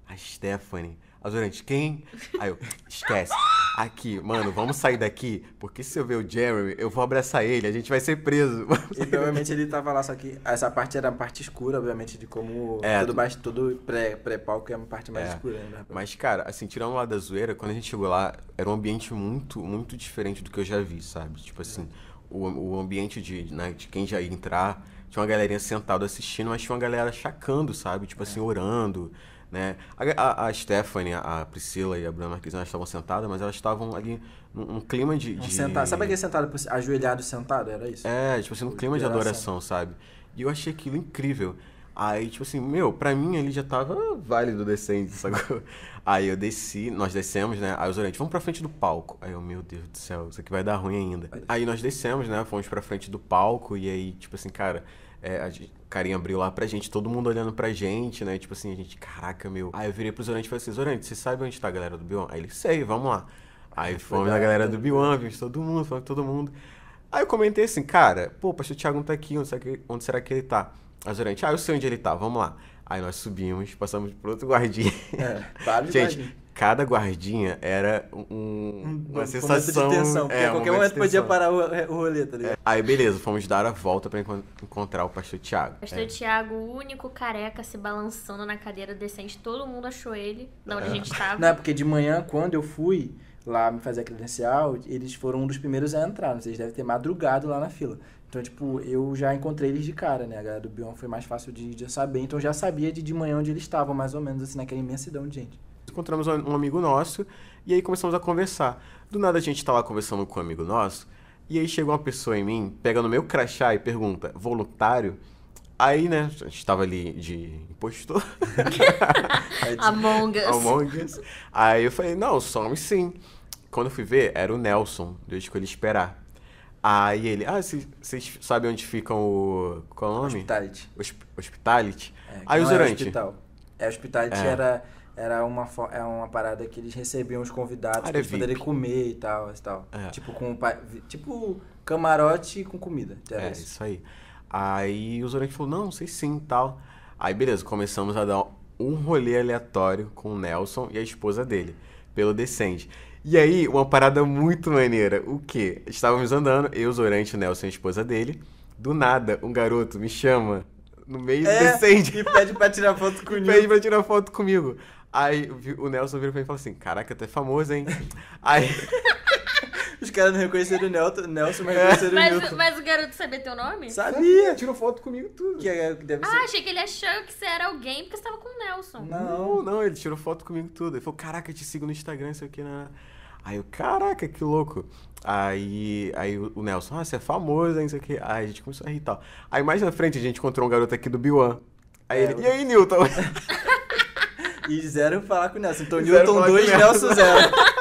a Stephanie. Azurante, quem? Aí eu, esquece. Aqui, mano, vamos sair daqui, porque se eu ver o Jeremy, eu vou abraçar ele, a gente vai ser preso. E provavelmente ele tava lá, só que essa parte era a parte escura, obviamente, de como é, tudo, tudo pré-palco pré é uma parte mais é. escura. Né? Mas, cara, assim, tirando lá da zoeira, quando a gente chegou lá, era um ambiente muito, muito diferente do que eu já vi, sabe? Tipo assim, o, o ambiente de, né, de quem já ia entrar, tinha uma galerinha sentada assistindo, mas tinha uma galera chacando, sabe? Tipo é. assim, orando. Né? A, a, a, Stephanie, a Priscila e a Bruna Marquezine estavam sentadas, mas elas estavam ali num, clima de. Um Sentado. Sabe aquele sentado, tipo, ajoelhado sentado? Era isso? É, tipo assim, num clima de, adoração, sabe? E eu achei aquilo incrível. Aí, tipo assim, meu, pra mim ali já tava válido, descendo, *laughs* sacou? Aí eu desci, nós descemos, né? Aí os orientes, vamos pra frente do palco. Aí eu, meu Deus do céu, isso aqui vai dar ruim ainda. Aí nós descemos, né? Fomos pra frente do palco e aí, tipo assim, cara, é, a gente, abriu lá pra gente, todo mundo olhando pra gente, né? Tipo assim, a gente, caraca, meu. Aí eu virei pro Zorante e falei assim: Zorante, você sabe onde tá a galera do B1? Aí ele, sei, vamos lá. Aí é, fomos na galera do B1, vimos todo mundo, falamos com todo mundo. Aí eu comentei assim, cara, pô, o pastor Thiago não tá aqui, onde será que, onde será que ele tá? Aí o Zorante, ah, eu sei onde ele tá, vamos lá. Aí nós subimos, passamos pro outro guardinha. É, vários *laughs* gente, cada guardinha era um, uma um sensação. de tensão, porque é, a qualquer momento podia parar o, o rolê, tá ligado? É. Aí beleza, fomos dar a volta para encontrar o pastor Tiago. Pastor é. Tiago, o único careca se balançando na cadeira decente, todo mundo achou ele, da onde é. a gente tava. Não, é porque de manhã, quando eu fui lá me fazer a credencial, eles foram um dos primeiros a entrar, vocês devem ter madrugado lá na fila. Então, tipo, eu já encontrei eles de cara, né? A galera do Bion foi mais fácil de, de saber, então eu já sabia de, de manhã onde eles estavam, mais ou menos, assim, naquela imensidão de gente encontramos um amigo nosso e aí começamos a conversar. Do nada a gente tá lá conversando com um amigo nosso e aí chega uma pessoa em mim, pega no meu crachá e pergunta: voluntário? Aí, né, a gente tava ali de impostor. *laughs* Among Us. Among Us. Aí eu falei, não, somos sim. Quando eu fui ver, era o Nelson. que ele esperar. Aí ele, ah, vocês sabem onde ficam o. Qual é o nome? Hospitality. Hosp Hospitality? É, aí o é Zerante. É hospital. É, Hospitality é. era era uma, é uma parada que eles recebiam os convidados para eles poderem comer e tal, e tal. É. Tipo, com, tipo camarote com comida. É, isso. isso. aí. Aí o Zorek falou, não, sei sim tal. Aí beleza, começamos a dar um rolê aleatório com o Nelson e a esposa dele, pelo Descende. E aí, uma parada muito maneira. O quê? Estávamos andando, eu, Zorante, o Nelson e a esposa dele. Do nada, um garoto me chama no meio é, do Descende. E pede pra tirar foto *laughs* comigo. pede pra tirar foto comigo. Aí o Nelson vira pra mim e fala assim: Caraca, tu é famoso, hein? *laughs* Aí. *laughs* Os caras não reconheceram o Nelson, mas é. reconheceram mas, o Nelson. Mas o garoto sabia teu nome? Sabia, tirou foto comigo tudo. Que é, deve ah, ser... Ah, achei que ele achou que você era alguém porque você tava com o Nelson. Não, não, ele tirou foto comigo tudo. Ele falou, caraca, te sigo no Instagram, sei o que, na... Né, né. Aí eu, caraca, que louco. Aí, aí o Nelson, ah, você é famoso, hein, sei o Aí a gente começou a rir e tal. Aí mais na frente a gente encontrou um garoto aqui do Biuan Aí é, ele, e aí, Newton? *laughs* E zero falar com o Nelson. Então Newton 2, Nelson 0. *laughs*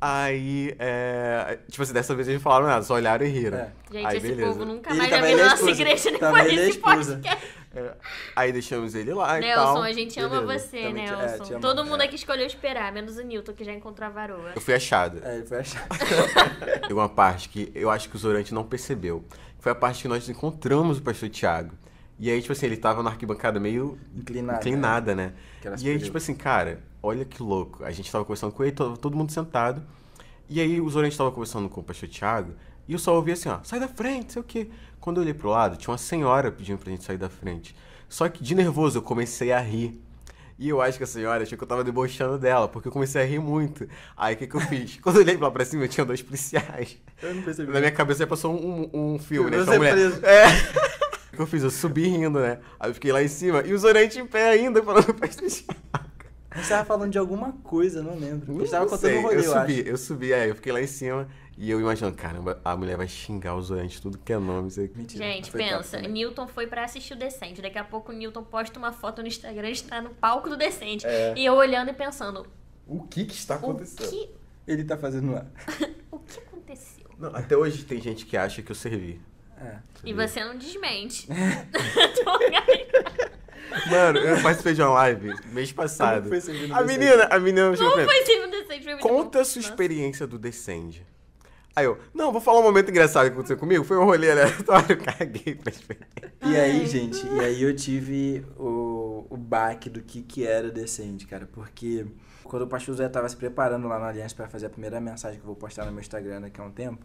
Aí, é... Tipo assim, dessa vez eles falaram nada, só olharam e riram. É. Gente, aí, esse beleza. povo nunca mais tá vai vir na nossa igreja tá depois desse podcast. É. Aí deixamos ele lá Nelson, e tal. a gente ama beleza. você, Também é, Nelson. Te... É, Todo mundo é. aqui escolheu esperar, menos o Newton, que já encontrou a varoa. Eu fui achado. É, ele foi achado. *laughs* Tem uma parte que eu acho que o Zorante não percebeu. Foi a parte que nós encontramos o pastor Tiago. E aí, tipo assim, ele tava na arquibancada meio inclinada, inclinada né? né? E aí, tipo assim, cara, olha que louco. A gente tava conversando com ele, todo mundo sentado. E aí, os Zoran tava conversando com o pastor Thiago. E eu só ouvi assim, ó, sai da frente, sei o quê. Quando eu olhei pro lado, tinha uma senhora pedindo pra gente sair da frente. Só que de nervoso eu comecei a rir. E eu acho que a senhora achou que eu tava debochando dela, porque eu comecei a rir muito. Aí o que, que eu fiz? *laughs* Quando eu olhei pra, pra cima, eu tinha dois policiais. Eu não percebi. Na minha cabeça já passou um, um, filme, eu né? Então, mulher... Preso. É. *laughs* que eu fiz? Eu subi rindo, né? Aí eu fiquei lá em cima e o Zorante em pé ainda falando pra estagiário. A gente tava falando de alguma coisa, não lembro. A gente tava contando o rolê, eu, eu subi, acho. eu subi, é, eu fiquei lá em cima e eu imaginando, caramba, a mulher vai xingar o Zorante, tudo que é nome, isso Mentira, gente, pensa, né? Newton foi para assistir o Decente. Daqui a pouco o Newton posta uma foto no Instagram, está no palco do Decente. É. E eu olhando e pensando. O que que está acontecendo? Que... Ele tá fazendo lá. *laughs* o que aconteceu? Não, até hoje tem gente que acha que eu servi. E você não desmente. É. *laughs* Mano, eu participei de uma live mês passado. A menina, a menina Não foi sempre no Conta a sua experiência do Descend. Aí eu, não, vou falar um momento engraçado que aconteceu comigo. Foi um rolê aleatório, *laughs* caguei pra experiência. E aí, gente, e aí eu tive o, o baque do que, que era Descend, cara. Porque quando o pastor Zé tava se preparando lá na Aliança pra fazer a primeira mensagem que eu vou postar no meu Instagram daqui a um tempo,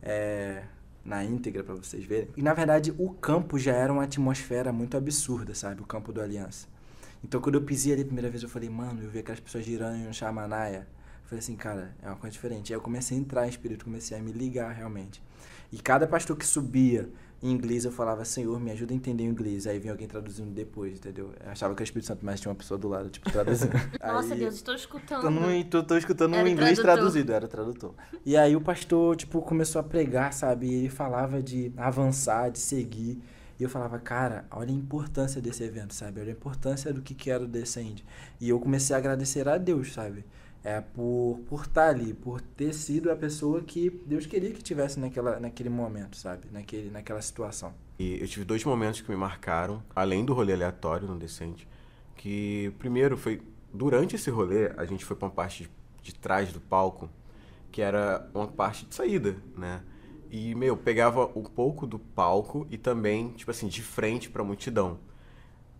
é, na íntegra para vocês verem. E na verdade o campo já era uma atmosfera muito absurda, sabe? O campo do Aliança. Então quando eu pisei ali a primeira vez, eu falei, mano, eu vi aquelas pessoas girando no Xamanaia. Eu falei assim, cara, é uma coisa diferente. Aí eu comecei a entrar em espírito, comecei a me ligar realmente. E cada pastor que subia em inglês eu falava, Senhor, me ajuda a entender o inglês. Aí vinha alguém traduzindo depois, entendeu? Eu achava que era o Espírito Santo, mas tinha uma pessoa do lado, tipo, traduzindo. *laughs* Nossa, aí, Deus, estou escutando. Tô, tô, tô escutando era um inglês tradutor. traduzido, era tradutor. E aí o pastor, tipo, começou a pregar, sabe? E ele falava de avançar, de seguir. E eu falava, cara, olha a importância desse evento, sabe? Olha a importância do que, que era o Descende. E eu comecei a agradecer a Deus, sabe? é por por estar tá ali, por ter sido a pessoa que Deus queria que tivesse naquela, naquele momento, sabe? Naquele, naquela situação. E eu tive dois momentos que me marcaram, além do rolê aleatório no Decente, que primeiro foi durante esse rolê, a gente foi para uma parte de, de trás do palco, que era uma parte de saída, né? E meu, pegava um pouco do palco e também, tipo assim, de frente para multidão.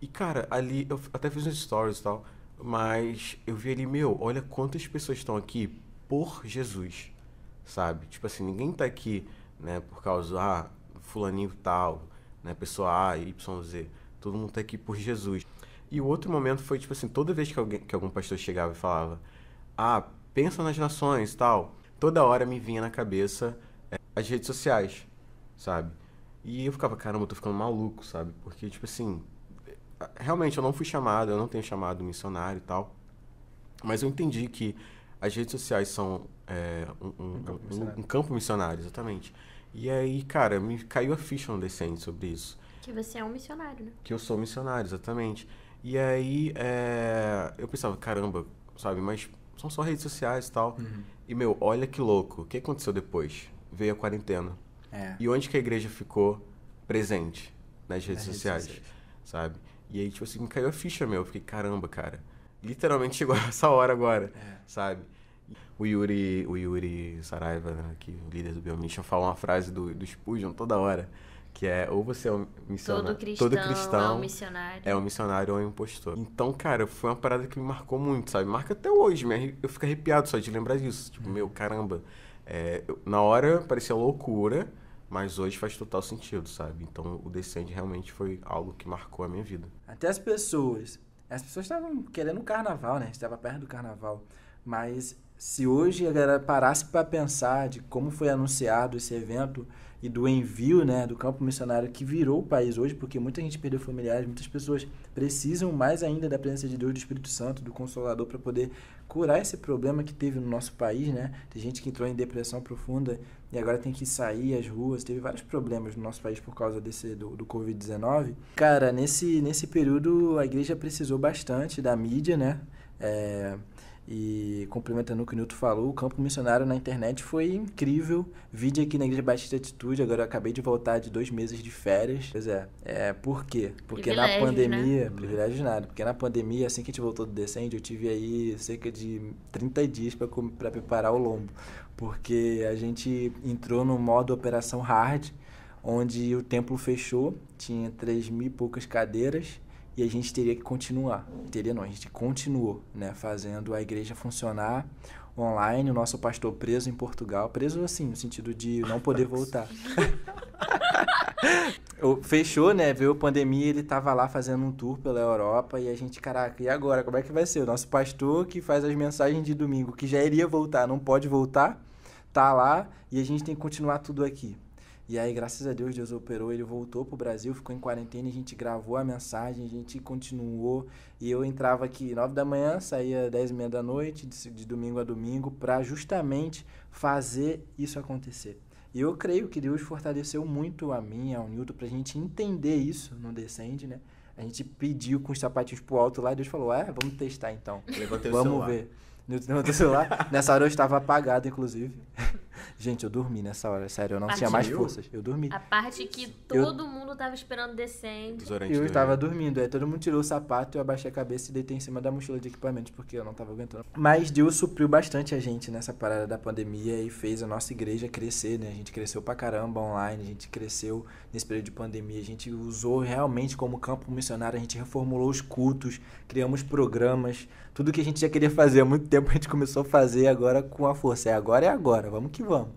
E cara, ali eu até fiz uns stories e tal. Mas eu vi ali, meu, olha quantas pessoas estão aqui por Jesus, sabe? Tipo assim, ninguém tá aqui, né, por causa, ah, fulaninho tal, né, pessoa A, Y, Z. Todo mundo tá aqui por Jesus. E o outro momento foi, tipo assim, toda vez que, alguém, que algum pastor chegava e falava, ah, pensa nas nações e tal, toda hora me vinha na cabeça é, as redes sociais, sabe? E eu ficava, caramba, eu tô ficando maluco, sabe? Porque, tipo assim, realmente eu não fui chamado, eu não tenho chamado missionário e tal, mas eu entendi que as redes sociais são é, um, um, um, campo um, campo missionário, exatamente. E aí, cara, me caiu a ficha no decente sobre isso. Que você é um missionário, né? Que eu sou missionário, exatamente. E aí, é, eu pensava, caramba, sabe, mas são só redes sociais e tal. Uhum. E, meu, olha que louco. O que aconteceu depois? Veio a quarentena. É. E onde que a igreja ficou presente nas redes, nas sociais, redes sociais, sabe? E aí, tipo assim, me caiu a ficha, meu. Eu fiquei, caramba, cara. Literalmente chegou *laughs* essa hora agora, é. sabe? O Yuri, o Yuri Saraiva, né, que é o líder do Biomission, fala uma frase do, do Spurgeon toda hora, que é ou você é um missionário, todo cristão, todo cristão é um missionário, é um missionário ou um impostor. Então, cara, foi uma parada que me marcou muito, sabe? Marca até hoje, meu eu fico arrepiado só de lembrar disso. Tipo, meu, caramba. É, eu, na hora parecia loucura, mas hoje faz total sentido, sabe? Então o Descende realmente foi algo que marcou a minha vida. Até as pessoas. As pessoas estavam querendo o carnaval, né? Estava perto do carnaval. Mas se hoje a galera parasse para pensar de como foi anunciado esse evento, e do envio né, do campo missionário que virou o país hoje, porque muita gente perdeu familiares, muitas pessoas precisam mais ainda da presença de Deus, do Espírito Santo, do Consolador, para poder curar esse problema que teve no nosso país. Né? Tem gente que entrou em depressão profunda e agora tem que sair às ruas. Teve vários problemas no nosso país por causa desse do, do Covid-19. Cara, nesse, nesse período a igreja precisou bastante da mídia, né? É, e complementando o que o Nilton falou, o campo missionário na internet foi incrível. de aqui na Igreja Batista Atitude, agora eu acabei de voltar de dois meses de férias. Pois é, é por quê? Porque na né? pandemia, né? privilégio nada, porque na pandemia, assim que a gente voltou do Descende, eu tive aí cerca de 30 dias para preparar o lombo. Porque a gente entrou no modo operação hard, onde o templo fechou, tinha três mil e poucas cadeiras e a gente teria que continuar. Teria não, a gente continuou, né, fazendo a igreja funcionar online, o nosso pastor preso em Portugal, preso assim, no sentido de não poder voltar. *laughs* Fechou, né? Veio a pandemia, ele tava lá fazendo um tour pela Europa e a gente, caraca, e agora? Como é que vai ser? O nosso pastor que faz as mensagens de domingo, que já iria voltar, não pode voltar, tá lá e a gente tem que continuar tudo aqui. E aí, graças a Deus, Deus operou, ele voltou pro Brasil, ficou em quarentena, a gente gravou a mensagem, a gente continuou. E eu entrava aqui 9 da manhã, saía 10 e meia da noite, de, de domingo a domingo, para justamente fazer isso acontecer. E eu creio que Deus fortaleceu muito a mim, ao Newton, pra gente entender isso no Descende, né? A gente pediu com os sapatinhos pro alto lá e Deus falou, é, vamos testar então. Levantei vamos o celular. ver. Newton levantou o celular. Nessa hora eu estava apagado, inclusive. *laughs* Gente, eu dormi nessa hora, sério, eu não tinha mais forças. Eu dormi. A parte que todo eu... mundo tava esperando descendo. Eu estava dormindo, aí é, Todo mundo tirou o sapato, eu abaixei a cabeça e deitei em cima da mochila de equipamentos, porque eu não tava aguentando. Mas Deus supriu bastante a gente nessa parada da pandemia e fez a nossa igreja crescer, né? A gente cresceu pra caramba online, a gente cresceu nesse período de pandemia, a gente usou realmente como campo missionário, a gente reformulou os cultos, criamos programas tudo que a gente já queria fazer há muito tempo, a gente começou a fazer agora com a força. É agora, é agora, vamos que vamos.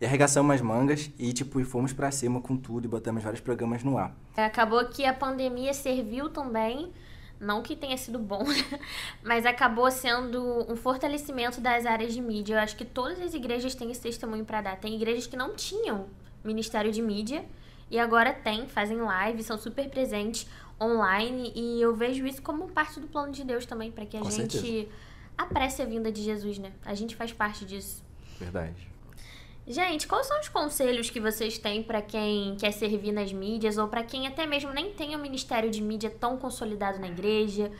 E arregaçamos as mangas e, tipo, fomos para cima com tudo e botamos vários programas no ar. É, acabou que a pandemia serviu também, não que tenha sido bom, né? *laughs* mas acabou sendo um fortalecimento das áreas de mídia. Eu acho que todas as igrejas têm esse testemunho para dar. Tem igrejas que não tinham ministério de mídia e agora tem, fazem live, são super presentes online e eu vejo isso como parte do plano de Deus também para que a Com gente certeza. apresse a vinda de Jesus, né? A gente faz parte disso. Verdade. Gente, quais são os conselhos que vocês têm para quem quer servir nas mídias ou para quem até mesmo nem tem um ministério de mídia tão consolidado na igreja?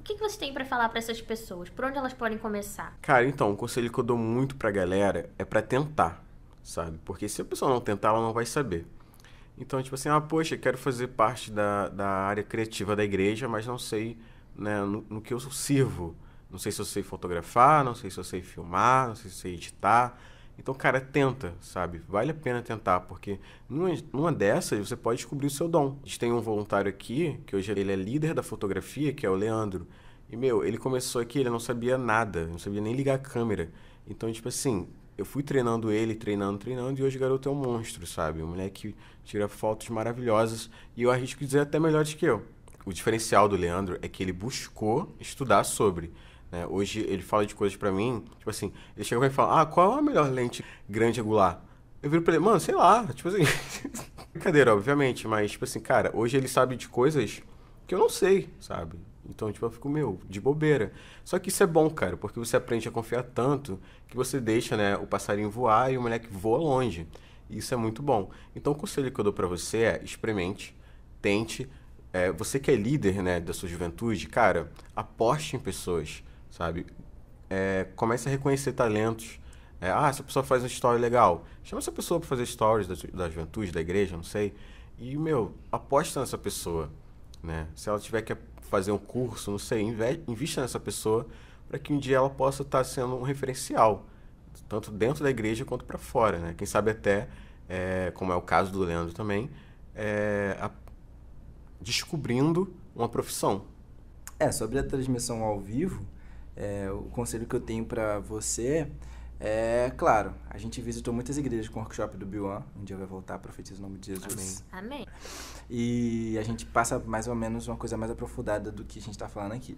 O que, que tem para falar para essas pessoas? Por onde elas podem começar? Cara, então, o um conselho que eu dou muito pra galera é para tentar, sabe? Porque se a pessoa não tentar, ela não vai saber. Então, tipo assim, ah, poxa, quero fazer parte da, da área criativa da igreja, mas não sei né, no, no que eu sirvo. Não sei se eu sei fotografar, não sei se eu sei filmar, não sei se eu sei editar. Então, cara, tenta, sabe? Vale a pena tentar, porque numa, numa dessas você pode descobrir o seu dom. A gente tem um voluntário aqui, que hoje ele é líder da fotografia, que é o Leandro. E, meu, ele começou aqui, ele não sabia nada, não sabia nem ligar a câmera. Então, tipo assim, eu fui treinando ele, treinando, treinando, e hoje o garoto é um monstro, sabe? Um moleque tira fotos maravilhosas e eu arrisco dizer até melhores que eu. O diferencial do Leandro é que ele buscou estudar sobre. Né? Hoje ele fala de coisas para mim, tipo assim, ele chega e fala, ah, qual é a melhor lente grande angular? Eu viro pra ele, mano, sei lá, tipo assim, *laughs* brincadeira, obviamente, mas tipo assim, cara, hoje ele sabe de coisas que eu não sei, sabe? Então, tipo, eu fico, meu, de bobeira. Só que isso é bom, cara, porque você aprende a confiar tanto que você deixa, né, o passarinho voar e o moleque voa longe. Isso é muito bom. Então, o conselho que eu dou para você é experimente, tente. É, você que é líder, né, da sua juventude, cara, aposte em pessoas, sabe? É, comece a reconhecer talentos. É, ah, essa pessoa faz um story legal. Chama essa pessoa para fazer stories da, da juventude, da igreja, não sei. E, meu, aposta nessa pessoa, né? Se ela tiver que fazer um curso, não sei, invista nessa pessoa para que um dia ela possa estar tá sendo um referencial, tanto dentro da igreja quanto para fora, né? Quem sabe até, é, como é o caso do Leandro também, é, a, descobrindo uma profissão. É, sobre a transmissão ao vivo, é, o conselho que eu tenho para você é claro, a gente visitou muitas igrejas com o workshop do Biwan. Um dia vai voltar, profetiza o nome de Jesus. Amém. E a gente passa mais ou menos uma coisa mais aprofundada do que a gente está falando aqui,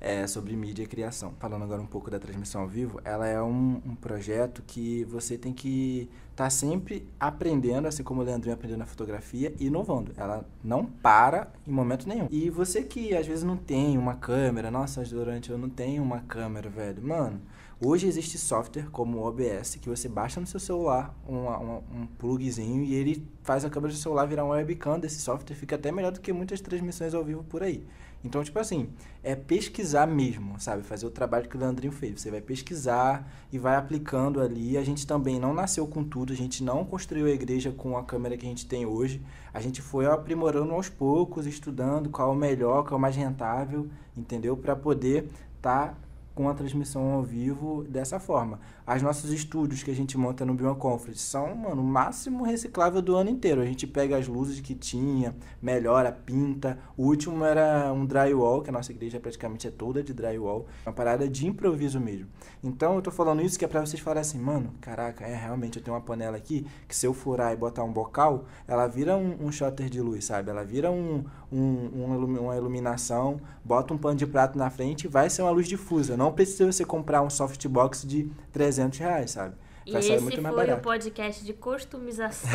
é, sobre mídia e criação. Falando agora um pouco da transmissão ao vivo, ela é um, um projeto que você tem que estar tá sempre aprendendo, assim como o Leandrinho aprendeu na fotografia, e inovando. Ela não para em momento nenhum. E você que às vezes não tem uma câmera, nossa, durante eu não tenho uma câmera, velho, mano Hoje existe software como o OBS que você baixa no seu celular um, um, um plugzinho e ele faz a câmera do celular virar um webcam desse software, fica até melhor do que muitas transmissões ao vivo por aí. Então, tipo assim, é pesquisar mesmo, sabe? Fazer o trabalho que o Leandrinho fez. Você vai pesquisar e vai aplicando ali. A gente também não nasceu com tudo, a gente não construiu a igreja com a câmera que a gente tem hoje. A gente foi aprimorando aos poucos, estudando qual é o melhor, qual é o mais rentável, entendeu? Para poder estar tá com a transmissão ao vivo dessa forma. As nossos estúdios que a gente monta no Bioconference são, mano, o máximo reciclável do ano inteiro. A gente pega as luzes que tinha, melhora, pinta. O último era um drywall, que a nossa igreja praticamente é toda de drywall. É uma parada de improviso mesmo. Então eu tô falando isso que é pra vocês falarem assim, mano, caraca, é realmente, eu tenho uma panela aqui que se eu furar e botar um bocal, ela vira um, um shutter de luz, sabe? Ela vira um, um, uma iluminação, bota um pano de prato na frente e vai ser uma luz difusa. Não precisa você comprar um softbox de 300 reais, sabe? Vai e esse foi o podcast de customização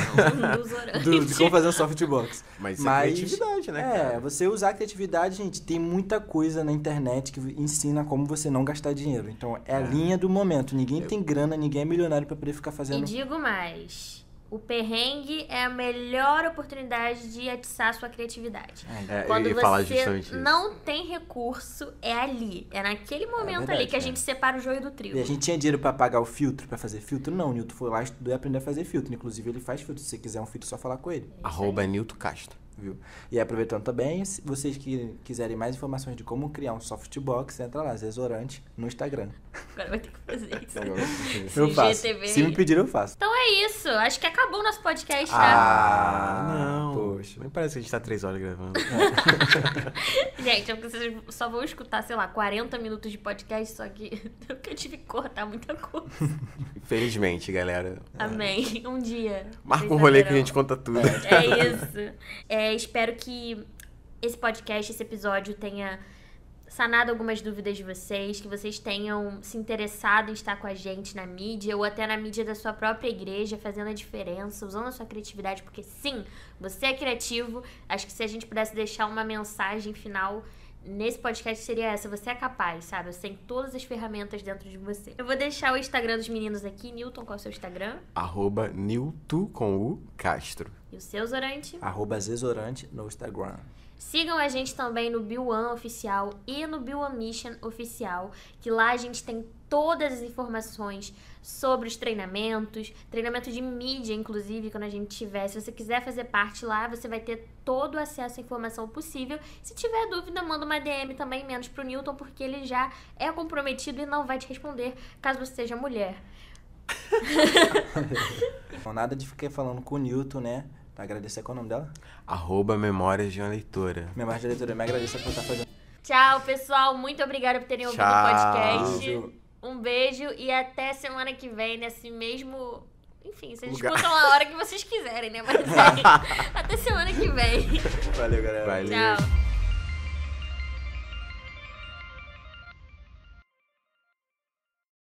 *laughs* dos Do, de como fazer um softbox. Mas, é Mas é criatividade, né? É, você usar a criatividade, gente, tem muita coisa na internet que ensina como você não gastar dinheiro. Então, é a é. linha do momento. Ninguém tem grana, ninguém é milionário para poder ficar fazendo... E digo mais, o perrengue é a melhor oportunidade de atiçar sua criatividade. É, né? Quando você não isso. tem recurso, é ali. É naquele é momento é verdade, ali que a é. gente separa o joio do trigo. E a gente tinha dinheiro para pagar o filtro, para fazer filtro? Não, o Newton foi lá, e estudou e aprendeu a fazer filtro. Inclusive, ele faz filtro. Se você quiser um filtro, é só falar com ele. Arroba Newton Castro viu? E aproveitando também, se vocês que quiserem mais informações de como criar um softbox, entra lá, Zesorante, no Instagram. Agora vai ter que fazer isso. eu faço. GTV. Se me pedir, eu faço. Então é isso. Acho que acabou o nosso podcast, né? ah, ah, não. Poxa. Nem parece que a gente tá três horas gravando. *laughs* Gente, é porque vocês só vão escutar, sei lá, 40 minutos de podcast, só *laughs* que eu tive que cortar muita coisa. Felizmente, galera. Amém. Um dia. Marca um rolê que a gente conta tudo. É isso. É, é, espero que esse podcast, esse episódio tenha sanado algumas dúvidas de vocês, que vocês tenham se interessado em estar com a gente na mídia ou até na mídia da sua própria igreja, fazendo a diferença, usando a sua criatividade, porque sim, você é criativo. Acho que se a gente pudesse deixar uma mensagem final nesse podcast seria essa. Você é capaz, sabe? Você tem todas as ferramentas dentro de você. Eu vou deixar o Instagram dos meninos aqui. Newton, qual é o seu Instagram? Arroba Newton com o Castro. E o seu Zorante? Arroba Zezorante no Instagram. Sigam a gente também no Bill One Oficial e no Bill One Mission Oficial, que lá a gente tem todas as informações sobre os treinamentos, treinamento de mídia, inclusive, quando a gente tiver. Se você quiser fazer parte lá, você vai ter todo o acesso à informação possível. Se tiver dúvida, manda uma DM também, menos pro Newton, porque ele já é comprometido e não vai te responder caso você seja mulher. *laughs* Nada de ficar falando com o Newton, né? Agradecer qual é o nome dela? Arroba Memórias de uma Leitora. Memórias de uma Leitora, me agradeça por estar fazendo. Tchau, pessoal. Muito obrigada por terem ouvido Tchau. o podcast. Beijo. Um beijo e até semana que vem, nesse mesmo. Enfim, vocês Lugar. escutam a hora que vocês quiserem, né? Mas é, *laughs* até semana que vem. Valeu, galera. Valeu. Tchau.